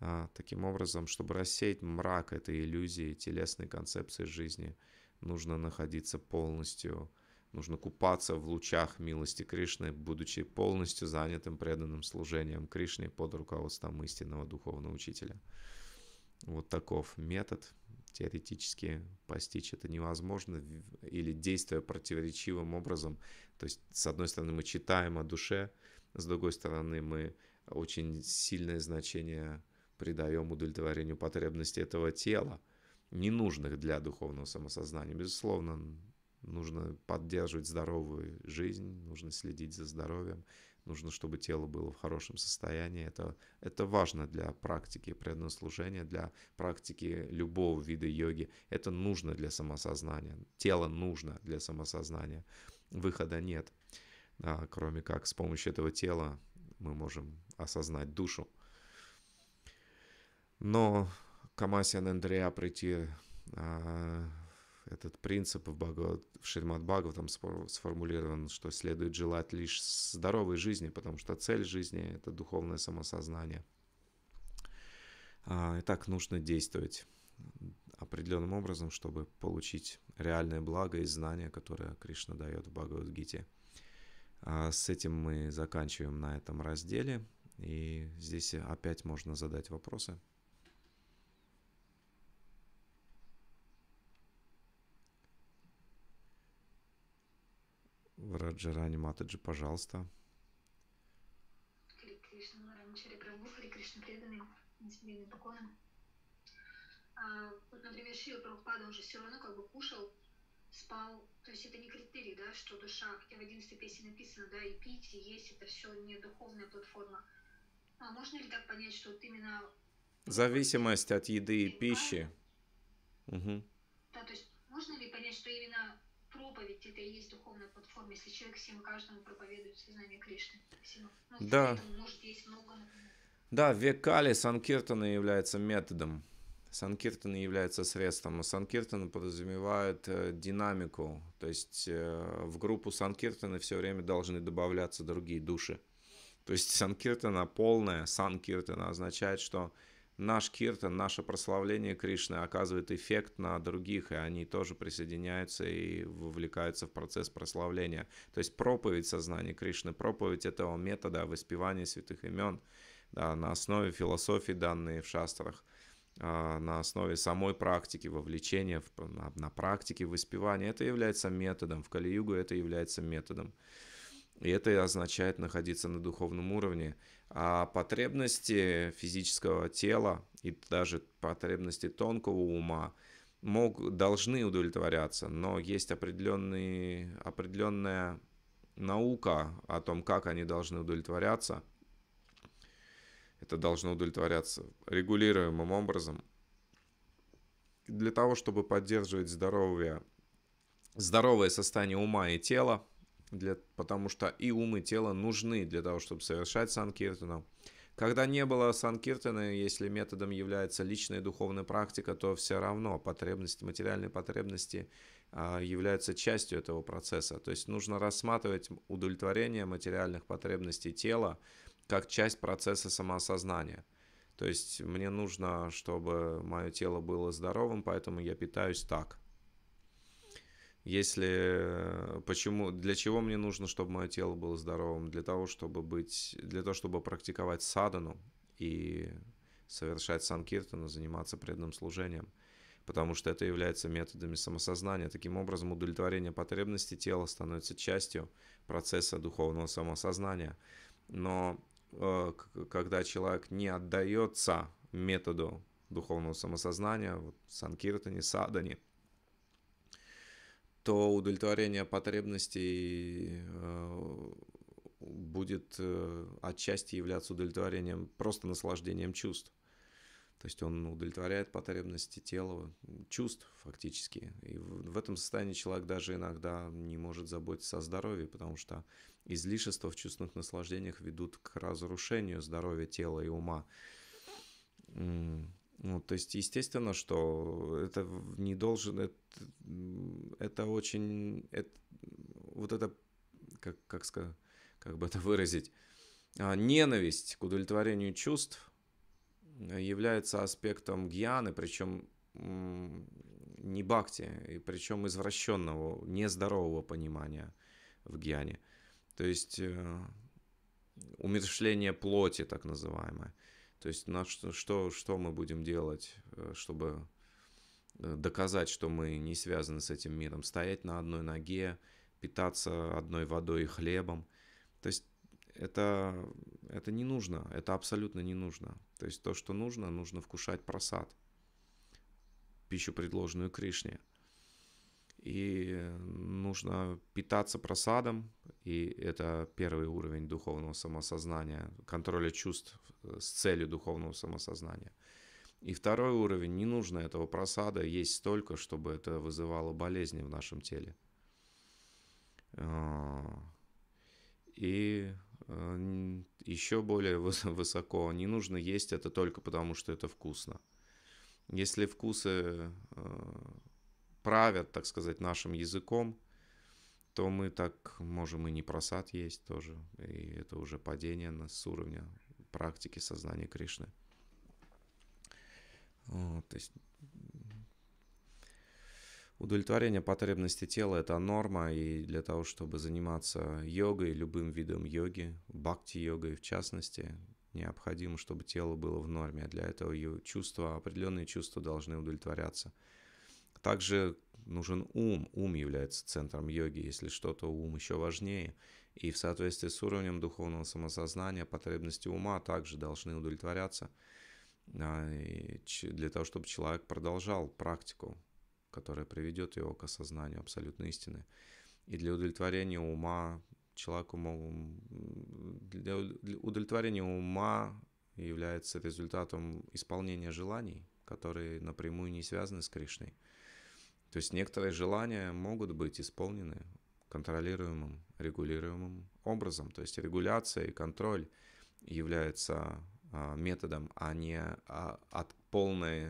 А, таким образом, чтобы рассеять мрак этой иллюзии, телесной концепции жизни, нужно находиться полностью, нужно купаться в лучах милости Кришны, будучи полностью занятым преданным служением Кришне под руководством истинного духовного учителя. Вот таков метод. Теоретически постичь это невозможно или действуя противоречивым образом. То есть, с одной стороны, мы читаем о душе, с другой стороны, мы очень сильное значение придаем удовлетворению потребностей этого тела, ненужных для духовного самосознания. Безусловно, нужно поддерживать здоровую жизнь, нужно следить за здоровьем, нужно, чтобы тело было в хорошем состоянии. Это, это важно для практики преданного служения, для практики любого вида йоги. Это нужно для самосознания. Тело нужно для самосознания. Выхода нет, да, кроме как с помощью этого тела мы можем осознать душу. Но Камасиан Андрея прийти а, этот принцип в, Бхагават, в Шримад там сформулирован, что следует желать лишь здоровой жизни, потому что цель жизни – это духовное самосознание. А, и так нужно действовать определенным образом, чтобы получить реальное благо и знания, которое Кришна дает в Бхагавадгите. А, с этим мы заканчиваем на этом разделе. И здесь опять можно задать вопросы. в Раджарани Матаджи, пожалуйста. Хари Кришна, Маранчари Прабу, Хари Кришна преданный, несмиренный поклоном. А, вот, например, Шила Прабхупада, он же все равно как бы кушал, спал. То есть это не критерий, да, что душа, хотя в 11 песне написано, да, и пить, и есть, это все не духовная платформа. А можно ли так понять, что вот именно... Зависимость от еды и пищи. Угу. Да, то есть можно ли понять, что именно проповедь, это и есть духовная платформа, если человек всем каждому проповедует сознание Кришны. ну, да. может, есть много... Да, в Векали Санкиртана является методом. Санкиртан является средством. Санкиртан подразумевает э, динамику, то есть э, в группу Санкиртана все время должны добавляться другие души. То есть Санкиртана полная, Санкиртана означает, что наш киртан, наше прославление Кришны оказывает эффект на других, и они тоже присоединяются и вовлекаются в процесс прославления. То есть проповедь сознания Кришны, проповедь этого метода воспевания святых имен да, на основе философии, данные в шастрах, а, на основе самой практики вовлечения на, на практике воспевания. Это является методом. В Кали-югу это является методом. И это означает находиться на духовном уровне а потребности физического тела и даже потребности тонкого ума мог, должны удовлетворяться, но есть определенные, определенная наука о том, как они должны удовлетворяться. Это должно удовлетворяться регулируемым образом. Для того, чтобы поддерживать здоровье, здоровое состояние ума и тела – для, потому что и ум, и тело нужны для того, чтобы совершать санкиртану. Когда не было санкиртана, если методом является личная духовная практика, то все равно потребности, материальные потребности а, являются частью этого процесса. То есть нужно рассматривать удовлетворение материальных потребностей тела как часть процесса самоосознания. То есть мне нужно, чтобы мое тело было здоровым, поэтому я питаюсь так – если э, почему, для чего мне нужно, чтобы мое тело было здоровым? Для того, чтобы быть, для того, чтобы практиковать садану и совершать санкиртану, заниматься преданным служением, потому что это является методами самосознания. Таким образом, удовлетворение потребностей тела становится частью процесса духовного самосознания. Но э, когда человек не отдается методу духовного самосознания, вот санкиртане, садане, то удовлетворение потребностей э, будет э, отчасти являться удовлетворением, просто наслаждением чувств. То есть он удовлетворяет потребности тела, чувств фактически. И в этом состоянии человек даже иногда не может заботиться о здоровье, потому что излишества в чувственных наслаждениях ведут к разрушению здоровья тела и ума. Ну, то есть, естественно, что это не должен, это, это очень, это, вот это, как, как, сказать, как бы это выразить, а, ненависть к удовлетворению чувств является аспектом гьяны, причем не бхакти, и причем извращенного, нездорового понимания в гьяне. То есть э, умершление плоти, так называемое. То есть на что, что, что мы будем делать, э, чтобы э, доказать, что мы не связаны с этим миром, стоять на одной ноге, питаться одной водой и хлебом. То есть это, это не нужно, это абсолютно не нужно. То есть то, что нужно, нужно вкушать просад, пищу, предложенную Кришне и нужно питаться просадом, и это первый уровень духовного самосознания, контроля чувств э, с целью духовного самосознания. И второй уровень, не нужно этого просада есть столько, чтобы это вызывало болезни в нашем теле. А, и э, еще более высоко, не нужно есть это только потому, что это вкусно. Если вкусы э, правят, так сказать, нашим языком, то мы так можем и не просад есть тоже. И это уже падение нас с уровня практики сознания Кришны. Вот, то есть удовлетворение потребности тела – это норма, и для того, чтобы заниматься йогой, любым видом йоги, бхакти-йогой в частности, необходимо, чтобы тело было в норме. Для этого чувства, определенные чувства должны удовлетворяться – также нужен ум. Ум является центром йоги. Если что-то, ум еще важнее. И в соответствии с уровнем духовного самосознания потребности ума также должны удовлетворяться а, для того, чтобы человек продолжал практику, которая приведет его к осознанию абсолютной истины. И для удовлетворения ума человеку для удовлетворения ума является результатом исполнения желаний, которые напрямую не связаны с Кришной – то есть некоторые желания могут быть исполнены контролируемым, регулируемым образом. То есть регуляция и контроль являются а, методом, а не а, от полной,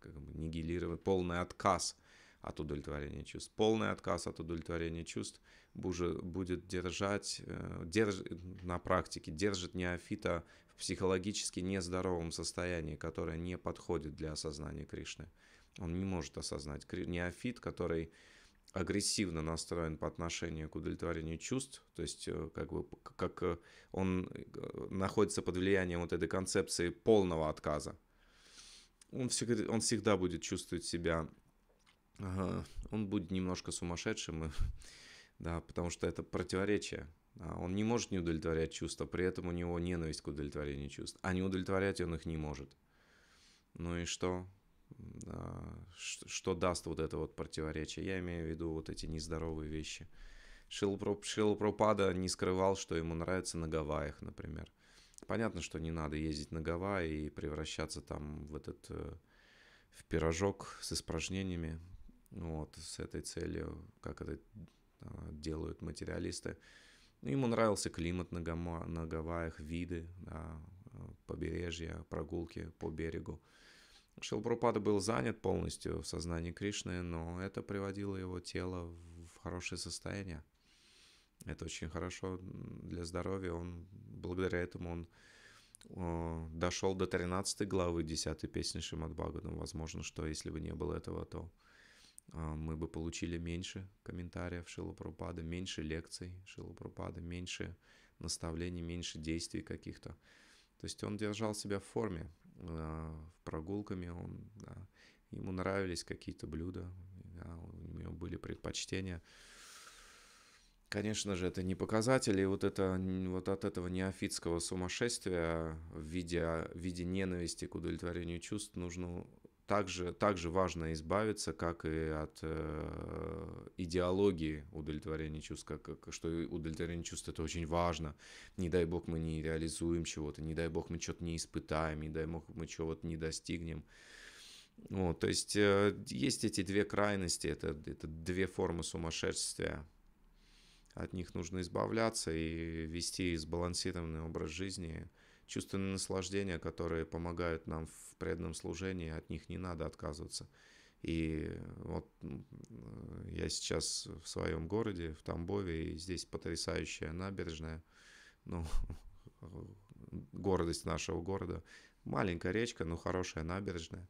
как бы нигилировать, полный отказ от удовлетворения чувств. Полный отказ от удовлетворения чувств будет держать э, держ, на практике, держит неофита в психологически нездоровом состоянии, которое не подходит для осознания Кришны. Он не может осознать. Неофит, который агрессивно настроен по отношению к удовлетворению чувств, то есть э, как бы как э, он э, находится под влиянием вот этой концепции полного отказа. Он всегда, он всегда будет чувствовать себя, он будет немножко сумасшедшим, да, потому что это противоречие. А он не может не удовлетворять чувства, при этом у него ненависть к удовлетворению чувств, а не удовлетворять он их не может. Ну и что? А, что даст вот это вот противоречие. Я имею в виду вот эти нездоровые вещи. Шилпропада не скрывал, что ему нравится на Гавайях, например. Понятно, что не надо ездить на Гавайи и превращаться там в этот э, в пирожок с испражнениями, вот, с этой целью, как это а, делают материалисты. Ну, ему нравился климат на, Гама, на Гавайях, виды, да, э, побережья, прогулки по берегу. Шилпрупада был занят полностью в сознании Кришны, но это приводило его тело в хорошее состояние. Это очень хорошо для здоровья. Он, благодаря этому он э, дошел до 13 главы 10 песни Шимад Бхагавана. Возможно, что если бы не было этого, то э, мы бы получили меньше комментариев Шилапрупада, меньше лекций Шилапрупада, меньше наставлений, меньше действий каких-то. То есть он держал себя в форме, а, прогулками, он, да, ему нравились какие-то блюда, да, у него были предпочтения. Конечно же, это не показатель, и вот, это, вот от этого неофитского сумасшествия в виде, в виде ненависти к удовлетворению чувств нужно также, также важно избавиться, как и от э, идеологии удовлетворения чувств, как, как, что удовлетворение чувств это очень важно. Не дай бог мы не реализуем чего-то, не дай бог мы что-то не испытаем, не дай бог мы чего-то не достигнем. Вот, то есть э, есть эти две крайности, это, это две формы сумасшествия. От них нужно избавляться и вести сбалансированный образ жизни чувственные наслаждения, которые помогают нам в преданном служении, от них не надо отказываться. И вот э, я сейчас в своем городе, в Тамбове, и здесь потрясающая набережная, ну, гордость нашего города. Маленькая речка, но хорошая набережная.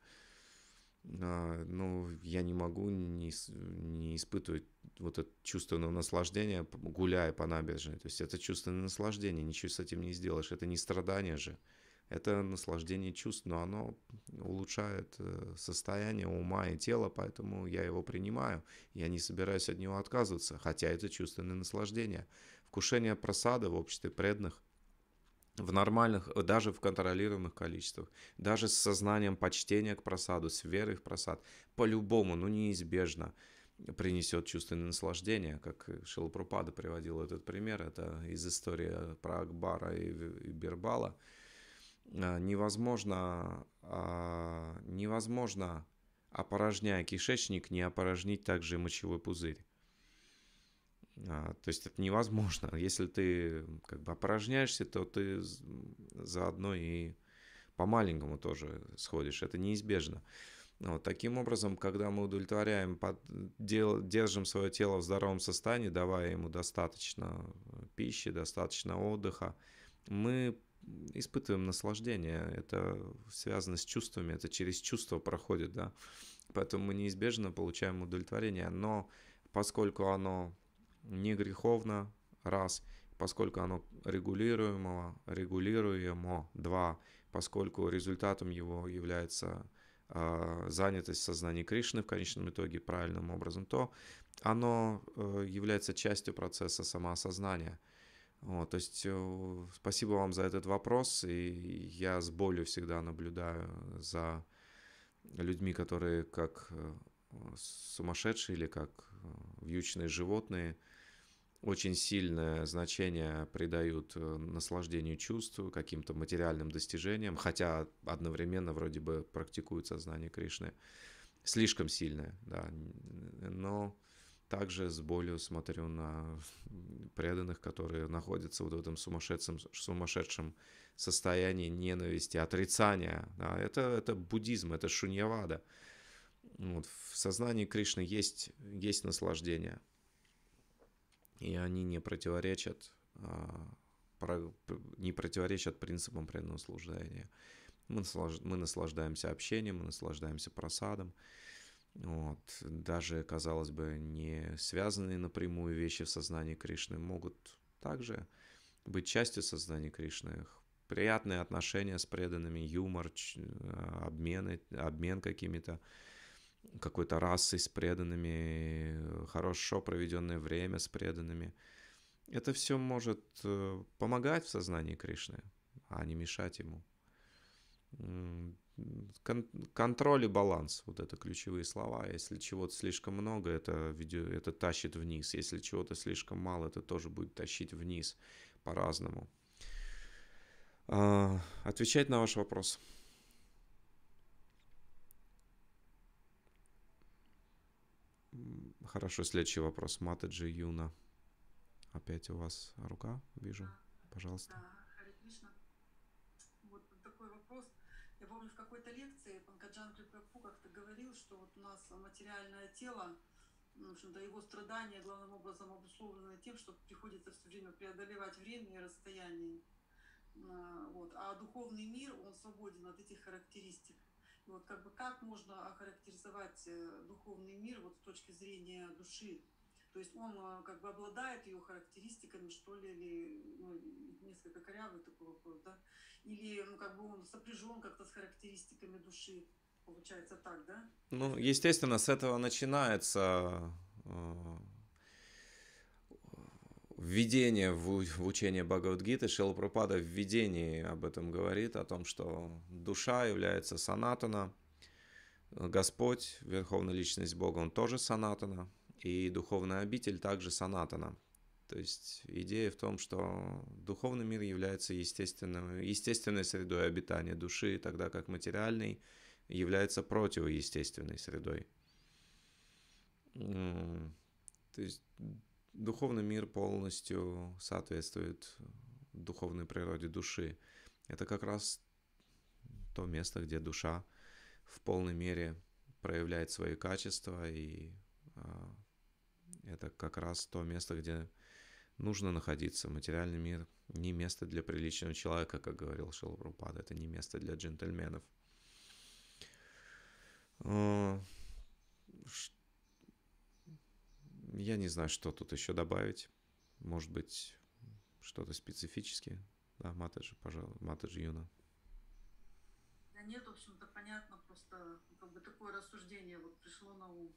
А, ну, я не могу не, не испытывать вот это чувственное наслаждение, гуляя по набережной. То есть это чувственное наслаждение, ничего с этим не сделаешь. Это не страдание же. Это наслаждение чувств, но оно улучшает э, состояние ума и тела, поэтому я его принимаю. Я не собираюсь от него отказываться, хотя это чувственное наслаждение. Вкушение просада в обществе преданных в нормальных, э, даже в контролируемых количествах, даже с сознанием почтения к просаду, с верой в просад, по-любому, ну неизбежно принесет чувственное наслаждение, как Шилпрупада приводил этот пример, это из истории про Акбара и, и Бирбала. Э, невозможно, а, невозможно, опорожняя кишечник, не опорожнить также мочевой пузырь. А, то есть это невозможно. Если ты как бы опорожняешься, то ты заодно и по-маленькому тоже сходишь. Это неизбежно. Вот, таким образом, когда мы удовлетворяем, под, дел, держим свое тело в здоровом состоянии, давая ему достаточно э, пищи, достаточно отдыха, мы испытываем наслаждение. Это связано с чувствами, это через чувства проходит, да. Поэтому мы неизбежно получаем удовлетворение. Но поскольку оно не греховно, раз, поскольку оно регулируемо, регулируемо, два, поскольку результатом его является э, занятость сознания Кришны в конечном итоге правильным образом, то оно э, является частью процесса самоосознания. Вот, то есть э, спасибо вам за этот вопрос, и я с болью всегда наблюдаю за людьми, которые как э, сумасшедшие или как э, вьючные животные – очень сильное значение придают э, наслаждению чувств, каким-то материальным достижениям, хотя одновременно вроде бы практикуют сознание Кришны. Слишком сильное, да. Но также с болью смотрю на преданных, которые находятся вот в этом сумасшедшем, сумасшедшем состоянии ненависти, отрицания. Да. Это, это буддизм, это шуньявада. Вот, в сознании Кришны есть, есть наслаждение – и они не противоречат, а, не противоречат принципам преданного служения. Мы, наслаж... мы наслаждаемся общением, мы наслаждаемся просадом. Вот. Даже, казалось бы, не связанные напрямую вещи в сознании Кришны могут также быть частью сознания Кришны. Приятные отношения с преданными, юмор, а, обмены, обмен какими-то какой-то расой с преданными, хорошо проведенное время с преданными. Это все может э, помогать в сознании Кришны, а не мешать ему. Кон- контроль и баланс вот это ключевые слова. Если чего-то слишком много, это, видео, это тащит вниз. Если чего-то слишком мало, это тоже будет тащить вниз по-разному. А, отвечать на ваш вопрос. Хорошо, следующий вопрос. Матаджи Юна. Опять у вас рука, вижу. А, Пожалуйста. Да, вот такой вопрос. Я помню, в какой-то лекции Панкаджан Крипрапу как-то говорил, что вот у нас материальное тело, ну, в общем-то, его страдания главным образом обусловлены тем, что приходится все время преодолевать время и расстояние. А, вот. А духовный мир, он свободен от этих характеристик. Вот как бы как можно охарактеризовать э, духовный мир вот с точки зрения души? То есть он э, как бы обладает ее характеристиками, что ли, или ну, несколько корявый такой вопрос, да? Или ну, как бы он сопряжен как-то с характеристиками души? Получается так, да? Ну, естественно, с этого начинается введение в, в учение Бхагавадгиты, Шилапрапада в введении об этом говорит, о том, что душа является санатана, Господь, Верховная Личность Бога, он тоже санатана, и духовная обитель также санатана. То есть идея в том, что духовный мир является естественным, естественной средой обитания души, тогда как материальный является противоестественной средой. То есть духовный мир полностью соответствует духовной природе души. Это как раз то место, где душа в полной мере проявляет свои качества, и э, это как раз то место, где нужно находиться. Материальный мир не место для приличного человека, как говорил Шилапрупада, это не место для джентльменов. Э, я не знаю, что тут еще добавить. Может быть, что-то специфическое. Да, Матаджи, пожалуй, Матаджи Юна. Да нет, в общем-то, понятно, просто ну, как бы такое рассуждение вот пришло на ум,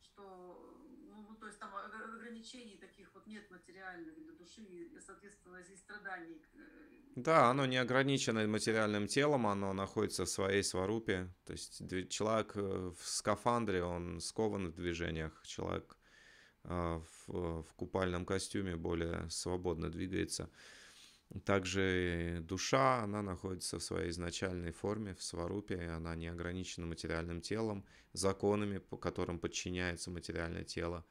что, ну, ну, то есть там ограничений таких вот нет материальных для души, и, соответственно, здесь страданий. Э, да, оно не ограничено материальным телом, оно находится в своей сварупе, то есть человек э, в скафандре, он скован в движениях, человек а, в, в купальном костюме более свободно двигается. Также душа, она находится в своей изначальной форме, в сварупе, она не ограничена материальным телом, законами, по которым подчиняется материальное тело.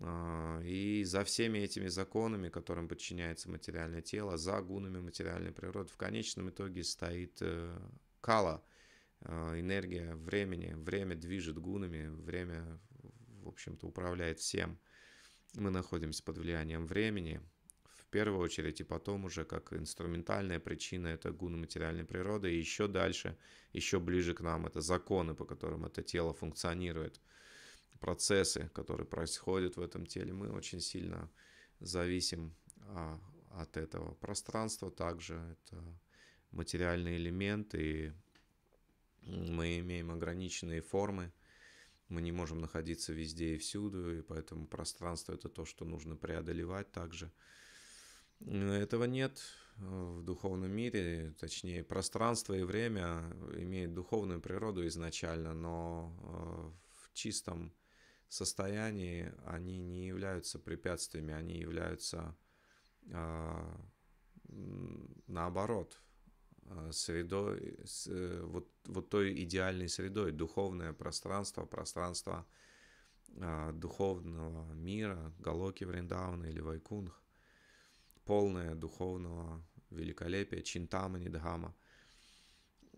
А, и за всеми этими законами, которым подчиняется материальное тело, за гунами материальной природы, в конечном итоге стоит э, кала, э, энергия времени. Время движет гунами, время в общем-то, управляет всем. Мы находимся под влиянием времени, в первую очередь, и потом уже как инструментальная причина – это гуны материальной природы, и еще дальше, еще ближе к нам – это законы, по которым это тело функционирует, процессы, которые происходят в этом теле. Мы очень сильно зависим а, от этого. пространства. также – это материальные элементы, и мы имеем ограниченные формы, мы не можем находиться везде и всюду, и поэтому пространство это то, что нужно преодолевать также. Но этого нет в духовном мире, точнее, пространство и время имеют духовную природу изначально, но э, в чистом состоянии они не являются препятствиями, они являются э, наоборот Э, средой, э, вот, вот той идеальной средой, духовное пространство, пространство а, духовного мира, Галоки Вриндавана или Вайкунг, полное духовного великолепия, Чинтамани Дхама.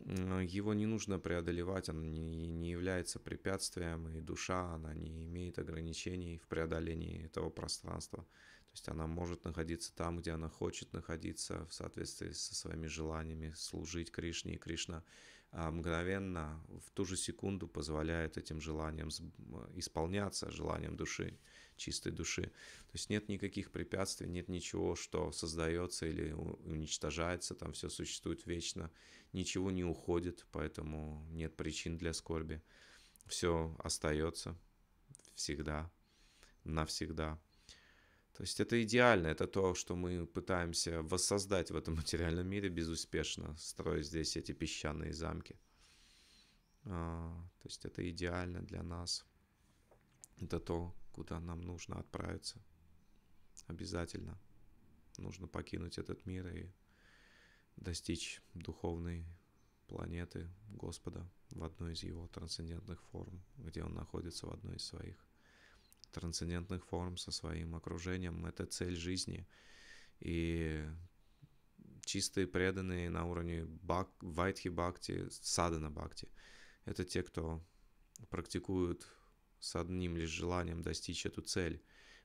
Его не нужно преодолевать, он не, не является препятствием, и душа, она не имеет ограничений в преодолении этого пространства. То есть она может находиться там, где она хочет находиться, в соответствии со своими желаниями служить Кришне. И Кришна а, мгновенно, в ту же секунду позволяет этим желаниям а, исполняться, желаниям души, чистой души. То есть нет никаких препятствий, нет ничего, что создается или уничтожается, там все существует вечно, ничего не уходит, поэтому нет причин для скорби. Все остается всегда, навсегда. То есть это идеально, это то, что мы пытаемся воссоздать в этом материальном мире безуспешно, строя здесь эти песчаные замки. А, то есть это идеально для нас. Это то, куда нам нужно отправиться. Обязательно нужно покинуть этот мир и достичь духовной планеты Господа в одной из его трансцендентных форм, где он находится в одной из своих трансцендентных форм со своим окружением. Это цель жизни. И чистые преданные на уровне бак, вайтхи бхакти, садана бхакти, это те, кто практикуют с одним лишь желанием достичь эту цель,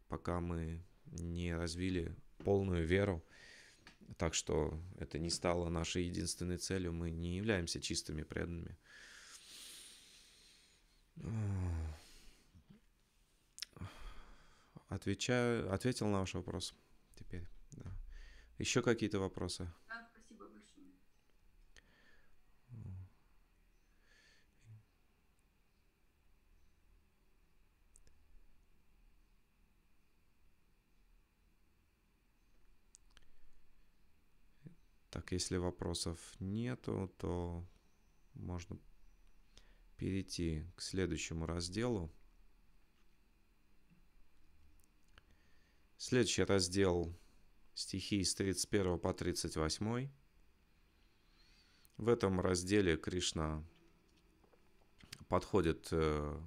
пока мы не развили полную веру, так что это не стало нашей единственной целью, мы не являемся чистыми преданными. Отвечаю, ответил на ваш вопрос теперь. Да. Еще какие-то вопросы? Да, спасибо большое. Так, если вопросов нету, то можно перейти к следующему разделу. Следующий раздел стихи с 31 по 38. В этом разделе Кришна подходит э,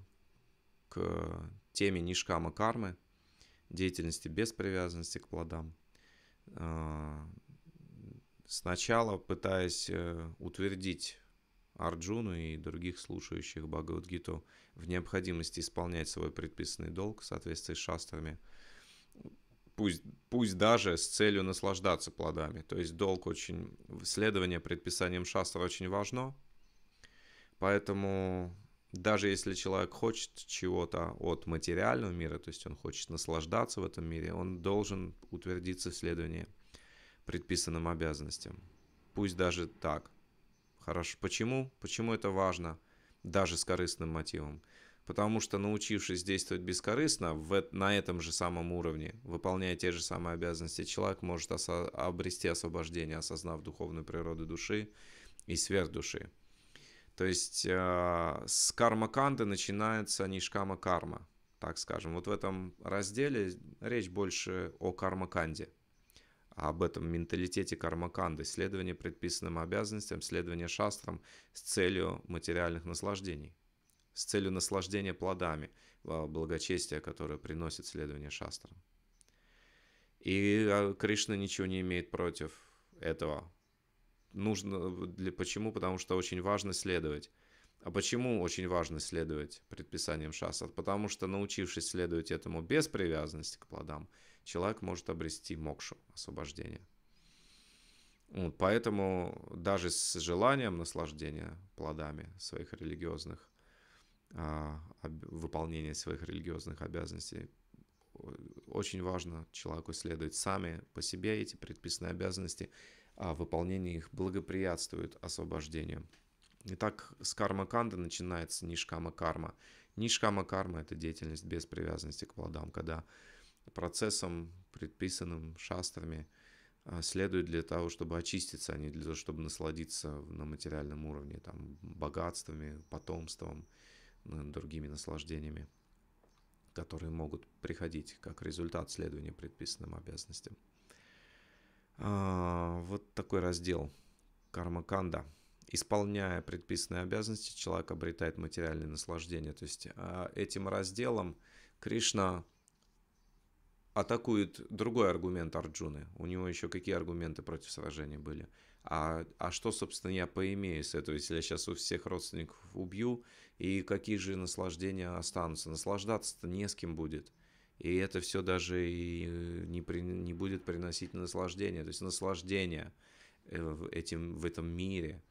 к теме нишкама кармы, деятельности без привязанности к плодам. Э, сначала пытаясь э, утвердить Арджуну и других слушающих Бхагавадгиту в необходимости исполнять свой предписанный долг в соответствии с шастрами – пусть, пусть даже с целью наслаждаться плодами. То есть долг очень, следование предписаниям шастра очень важно. Поэтому даже если человек хочет чего-то от материального мира, то есть он хочет наслаждаться в этом мире, он должен утвердиться в следовании предписанным обязанностям. Пусть даже так. Хорошо. Почему? Почему это важно? Даже с корыстным мотивом потому что научившись действовать бескорыстно в, на этом же самом уровне, выполняя те же самые обязанности, человек может осо- обрести освобождение, осознав духовную природу души и сверхдуши. То есть э, с карма-канды начинается нишкама-карма, так скажем. Вот в этом разделе речь больше о карма-канде, а об этом менталитете карма-канды, следование предписанным обязанностям, следование шастрам с целью материальных наслаждений с целью наслаждения плодами а, благочестия, которое приносит следование шастрам. И а, Кришна ничего не имеет против этого. Нужно для, почему? Потому что очень важно следовать. А почему очень важно следовать предписаниям шастр? Потому что научившись следовать этому без привязанности к плодам, человек может обрести мокшу, освобождение. Вот, поэтому даже с желанием наслаждения плодами своих религиозных а, выполнения своих религиозных обязанностей. Очень важно человеку следовать сами по себе эти предписанные обязанности, а выполнение их благоприятствует освобождению. Итак, с карма-канда начинается нишкама-карма. Нишкама-карма – это деятельность без привязанности к плодам, когда процессом, предписанным шастрами, а, следует для того, чтобы очиститься, а не для того, чтобы насладиться на материальном уровне там, богатствами, потомством – Э, другими наслаждениями, которые могут приходить как результат следования предписанным обязанностям. А, вот такой раздел кармаканда. Исполняя предписанные обязанности, человек обретает материальное наслаждение. То есть а, этим разделом Кришна атакует другой аргумент Арджуны. У него еще какие аргументы против сражения были – а, а что, собственно, я поимею с этого, если я сейчас у всех родственников убью, и какие же наслаждения останутся? Наслаждаться-то не с кем будет. И это все даже и э, не, при, не будет приносить наслаждение. То есть наслаждение э, этим, в этом мире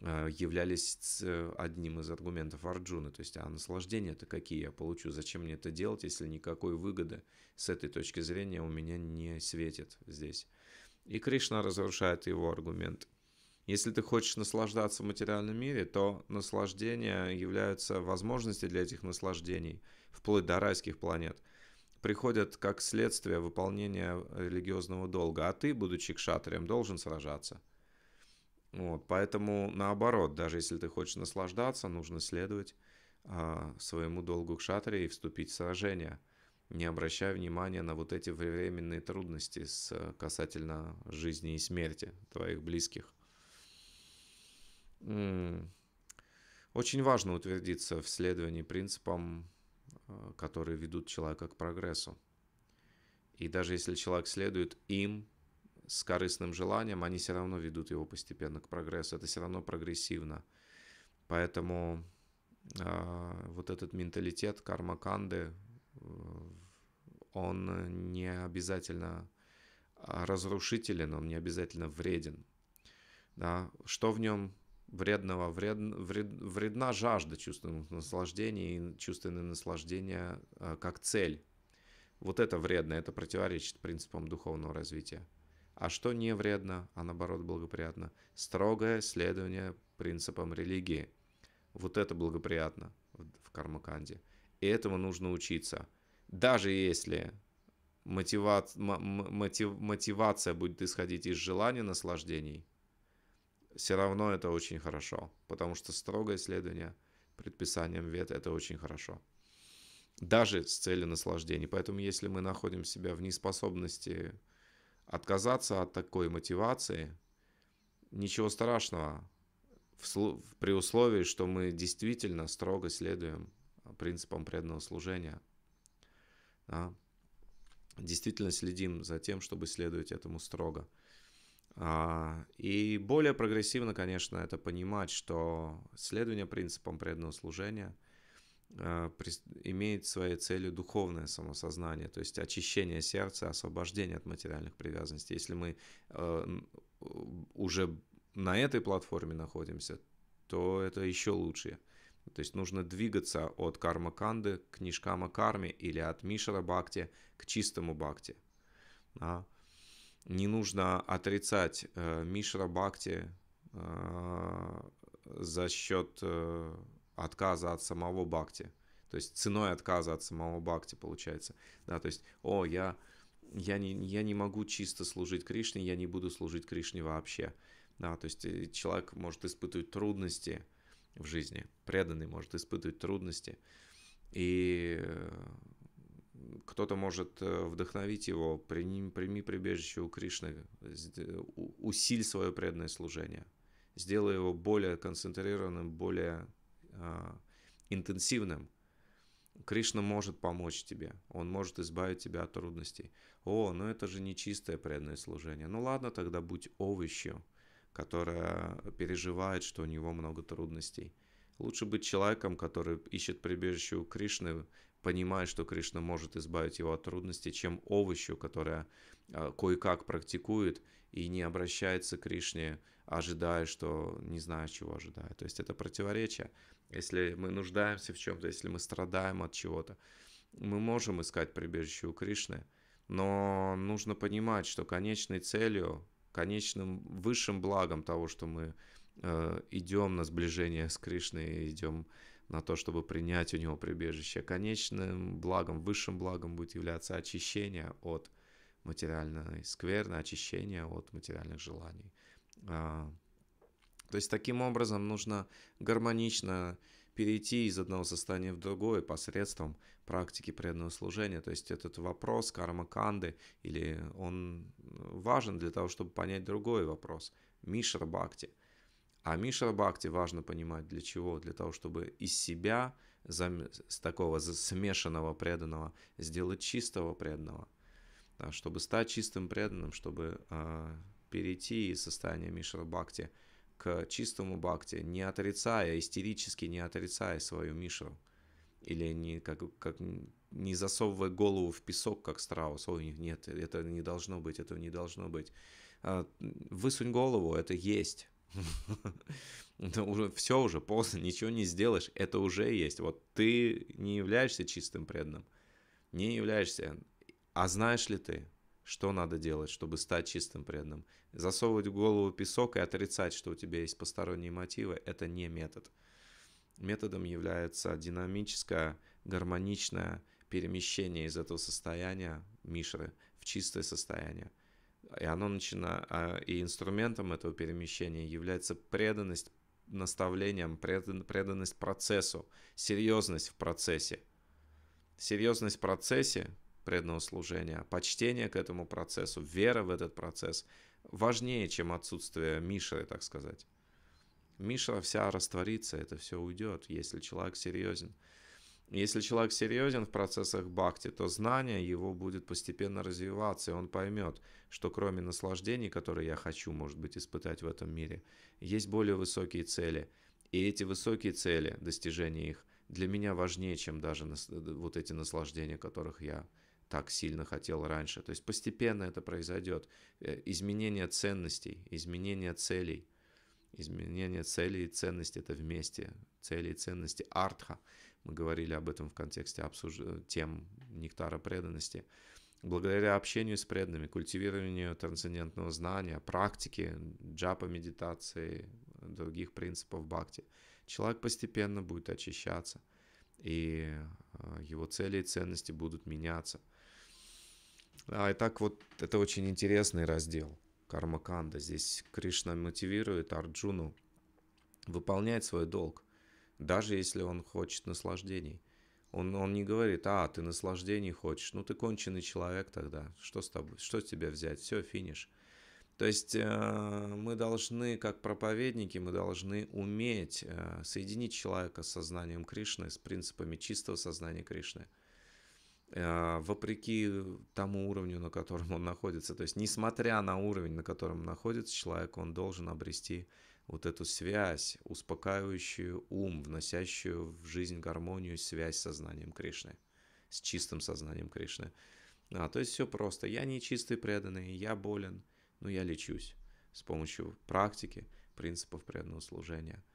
э, являлись одним из аргументов Арджуны. То есть, а наслаждения-то какие я получу? Зачем мне это делать, если никакой выгоды с этой точки зрения у меня не светит здесь? И Кришна разрушает его аргумент. Если ты хочешь наслаждаться в материальном мире, то наслаждения являются возможности для этих наслаждений, вплоть до райских планет, приходят как следствие выполнения религиозного долга, а ты, будучи кшатрием, должен сражаться. Вот, поэтому наоборот, даже если ты хочешь наслаждаться, нужно следовать э, своему долгу кшатрии и вступить в сражение – не обращая внимания на вот эти временные трудности с, э, касательно жизни и смерти твоих близких. Очень важно утвердиться в следовании принципам, э, которые ведут человека к прогрессу. И даже если человек следует им с корыстным желанием, они все равно ведут его постепенно к прогрессу. Это все равно прогрессивно. Поэтому э, вот этот менталитет кармаканды э, он э, не обязательно а, разрушителен, он не обязательно вреден. Да? Что в нем вредного? Вред, вред, вредна жажда чувственных наслаждений и чувственное наслаждения э, как цель. Вот это вредно, это противоречит принципам духовного развития. А что не вредно, а наоборот благоприятно? Строгое следование принципам религии. Вот это благоприятно в кармаканде. И этому нужно учиться даже если мотива... мотив... мотивация будет исходить из желания наслаждений, все равно это очень хорошо, потому что строгое следование предписаниям вет – это очень хорошо. Даже с целью наслаждений. Поэтому если мы находим себя в неспособности отказаться от такой мотивации, ничего страшного, при условии, что мы действительно строго следуем принципам преданного служения – да? Действительно следим за тем, чтобы следовать этому строго. А, и более прогрессивно, конечно, это понимать, что следование принципам преданного служения а, имеет своей целью духовное самосознание, то есть очищение сердца, освобождение от материальных привязанностей. Если мы а, уже на этой платформе находимся, то это еще лучше. То есть нужно двигаться от карма канды к нишкам о карме или от мишара бхакти к чистому бхакти. Да? Не нужно отрицать э, мишара бхакти э, за счет э, отказа от самого бхакти. То есть ценой отказа от самого бхакти получается. Да, то есть, о, я, я, не, я не могу чисто служить Кришне, я не буду служить Кришне вообще. Да, то есть э, человек может испытывать трудности, в жизни. Преданный может испытывать трудности, и э, кто-то может э, вдохновить его, прими, прими прибежище у Кришны, усиль свое преданное служение, сделай его более концентрированным, более а, интенсивным. Кришна может помочь тебе, он может избавить тебя от трудностей. О, ну это же нечистое преданное служение. Ну ладно, тогда будь овощью которая переживает, что у него много трудностей. Лучше быть человеком, который ищет прибежище у Кришны, понимая, что Кришна может избавить его от трудностей, чем овощу, которая а, кое-как практикует и не обращается к Кришне, ожидая, что не знаю, чего ожидает. То есть это противоречие. Если мы нуждаемся в чем-то, если мы страдаем от чего-то, мы можем искать прибежище у Кришны, но нужно понимать, что конечной целью конечным высшим благом того, что мы э, идем на сближение с Кришной, идем на то, чтобы принять у него прибежище. Конечным благом, высшим благом будет являться очищение от материальной скверны, очищение от материальных желаний. А, то есть таким образом нужно гармонично перейти из одного состояния в другое посредством практики преданного служения. То есть этот вопрос карма-канды, или он важен для того, чтобы понять другой вопрос – мишра-бхакти. А мишра-бхакти важно понимать для чего? Для того, чтобы из себя, с такого смешанного преданного, сделать чистого преданного. А чтобы стать чистым преданным, чтобы а, перейти из состояния мишра-бхакти к чистому бхакти, не отрицая, истерически не отрицая свою мишру – или не как, как не засовывая голову в песок, как страус. Ой, нет, это не должно быть, этого не должно быть. А, высунь голову, это есть. уже, все уже поздно, ничего не сделаешь, это уже есть. Вот ты не являешься чистым преданным, не являешься. А знаешь ли ты, что надо делать, чтобы стать чистым преданным? Засовывать голову в песок и отрицать, что у тебя есть посторонние мотивы, это не метод. Методом является динамическое, гармоничное перемещение из этого состояния Мишры в чистое состояние. И, оно начина... А, и инструментом этого перемещения является преданность наставлениям, предан... преданность процессу, серьезность в процессе. Серьезность в процессе преданного служения, почтение к этому процессу, вера в этот процесс важнее, чем отсутствие Мишры, так сказать. Миша вся растворится, это все уйдет, если человек серьезен. Если человек серьезен в процессах бхакти, то знание его будет постепенно развиваться, и он поймет, что кроме наслаждений, которые я хочу, может быть, испытать в этом мире, есть более высокие цели. И эти высокие цели, достижение их, для меня важнее, чем даже э, вот эти наслаждения, которых я так сильно хотел раньше. То есть постепенно это произойдет. Э, изменение ценностей, изменение целей – Изменение цели и ценности – это вместе. Цели и ценности артха. Мы говорили об этом в контексте обсуж... тем нектара преданности. Благодаря общению с преданными, культивированию трансцендентного знания, практике, джапа медитации, других принципов бхакти, человек постепенно будет очищаться, и э, его цели и ценности будут меняться. А, итак, вот это очень интересный раздел – карма Здесь Кришна мотивирует Арджуну выполнять свой долг, даже если он хочет наслаждений. Он, он не говорит, а, ты наслаждений хочешь, ну ты конченый человек тогда, что с тобой, что с тебя взять, все, финиш. То есть э, мы должны, как проповедники, мы должны уметь э, соединить человека с сознанием Кришны, с принципами чистого сознания Кришны – а, вопреки тому уровню, на котором он находится. То есть, несмотря на уровень, на котором находится человек, он должен обрести вот эту связь, успокаивающую ум, вносящую в жизнь гармонию, связь с сознанием Кришны, с чистым сознанием Кришны. А, то есть все просто. Я не чистый преданный, я болен, но я лечусь с помощью практики, принципов преданного служения –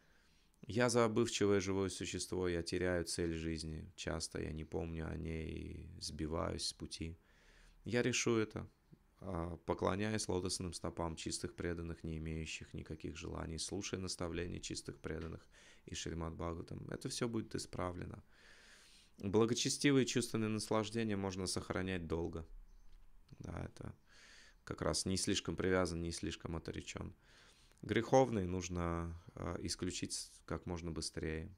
я забывчивое живое существо, я теряю цель жизни. Часто я не помню о ней и сбиваюсь с пути. Я решу это, а, поклоняясь лотосным стопам чистых преданных, не имеющих никаких желаний, слушая наставления чистых преданных и Шримад Бхагаватам. Это все будет исправлено. Благочестивые чувственные наслаждения можно сохранять долго. Да, это как раз не слишком привязан, не слишком отречен. Греховные нужно а, исключить как можно быстрее,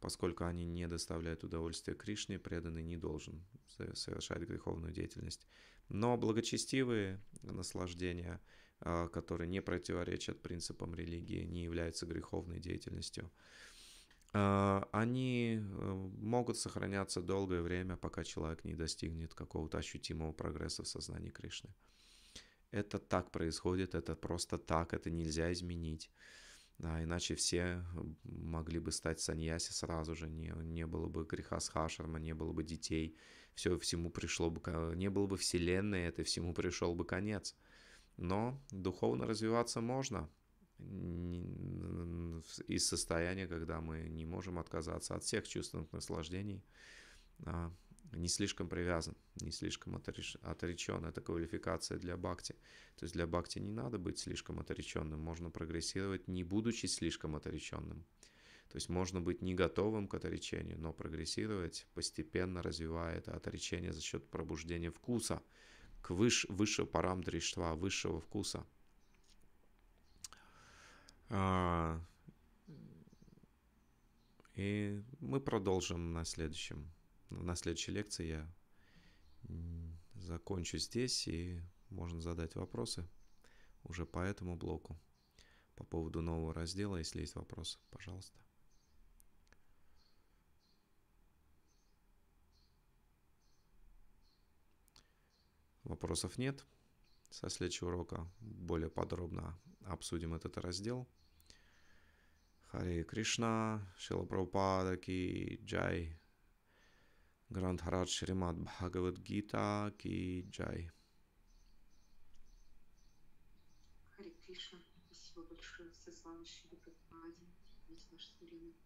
поскольку они не доставляют удовольствия Кришне, преданный не должен совершать греховную деятельность. Но благочестивые наслаждения, а, которые не противоречат принципам религии, не являются греховной деятельностью, а, они э, могут сохраняться долгое время, пока человек не достигнет какого-то ощутимого прогресса в сознании Кришны это так происходит, это просто так, это нельзя изменить. Да, иначе все э, могли бы стать саньяси сразу же, не, не было бы греха с хашарма, не было бы детей, все, всему пришло бы, не было бы вселенной, это всему пришел бы конец. Но духовно развиваться можно из состояния, когда мы не можем отказаться от всех чувственных наслаждений, а, не слишком привязан, не слишком оторечен. Это квалификация для бхакти. То есть для бхакти не надо быть слишком отореченным, можно прогрессировать, не будучи слишком отореченным. То есть можно быть не готовым к отречению, но прогрессировать, постепенно развивая это отречение за счет пробуждения вкуса к выше, выше парам дриштва, высшего вкуса. А, и мы продолжим на следующем на следующей лекции я закончу здесь, и можно задать вопросы уже по этому блоку. По поводу нового раздела, если есть вопросы, пожалуйста. Вопросов нет. Со следующего урока более подробно обсудим этот раздел. Харе Кришна, Шила Прабхупада Ки Джай. Грандхарад Шримад Бхагавадгита Ки Джай. Харе Кришна, спасибо большое, Сазвана Шри Прабхупаде, за ваше время.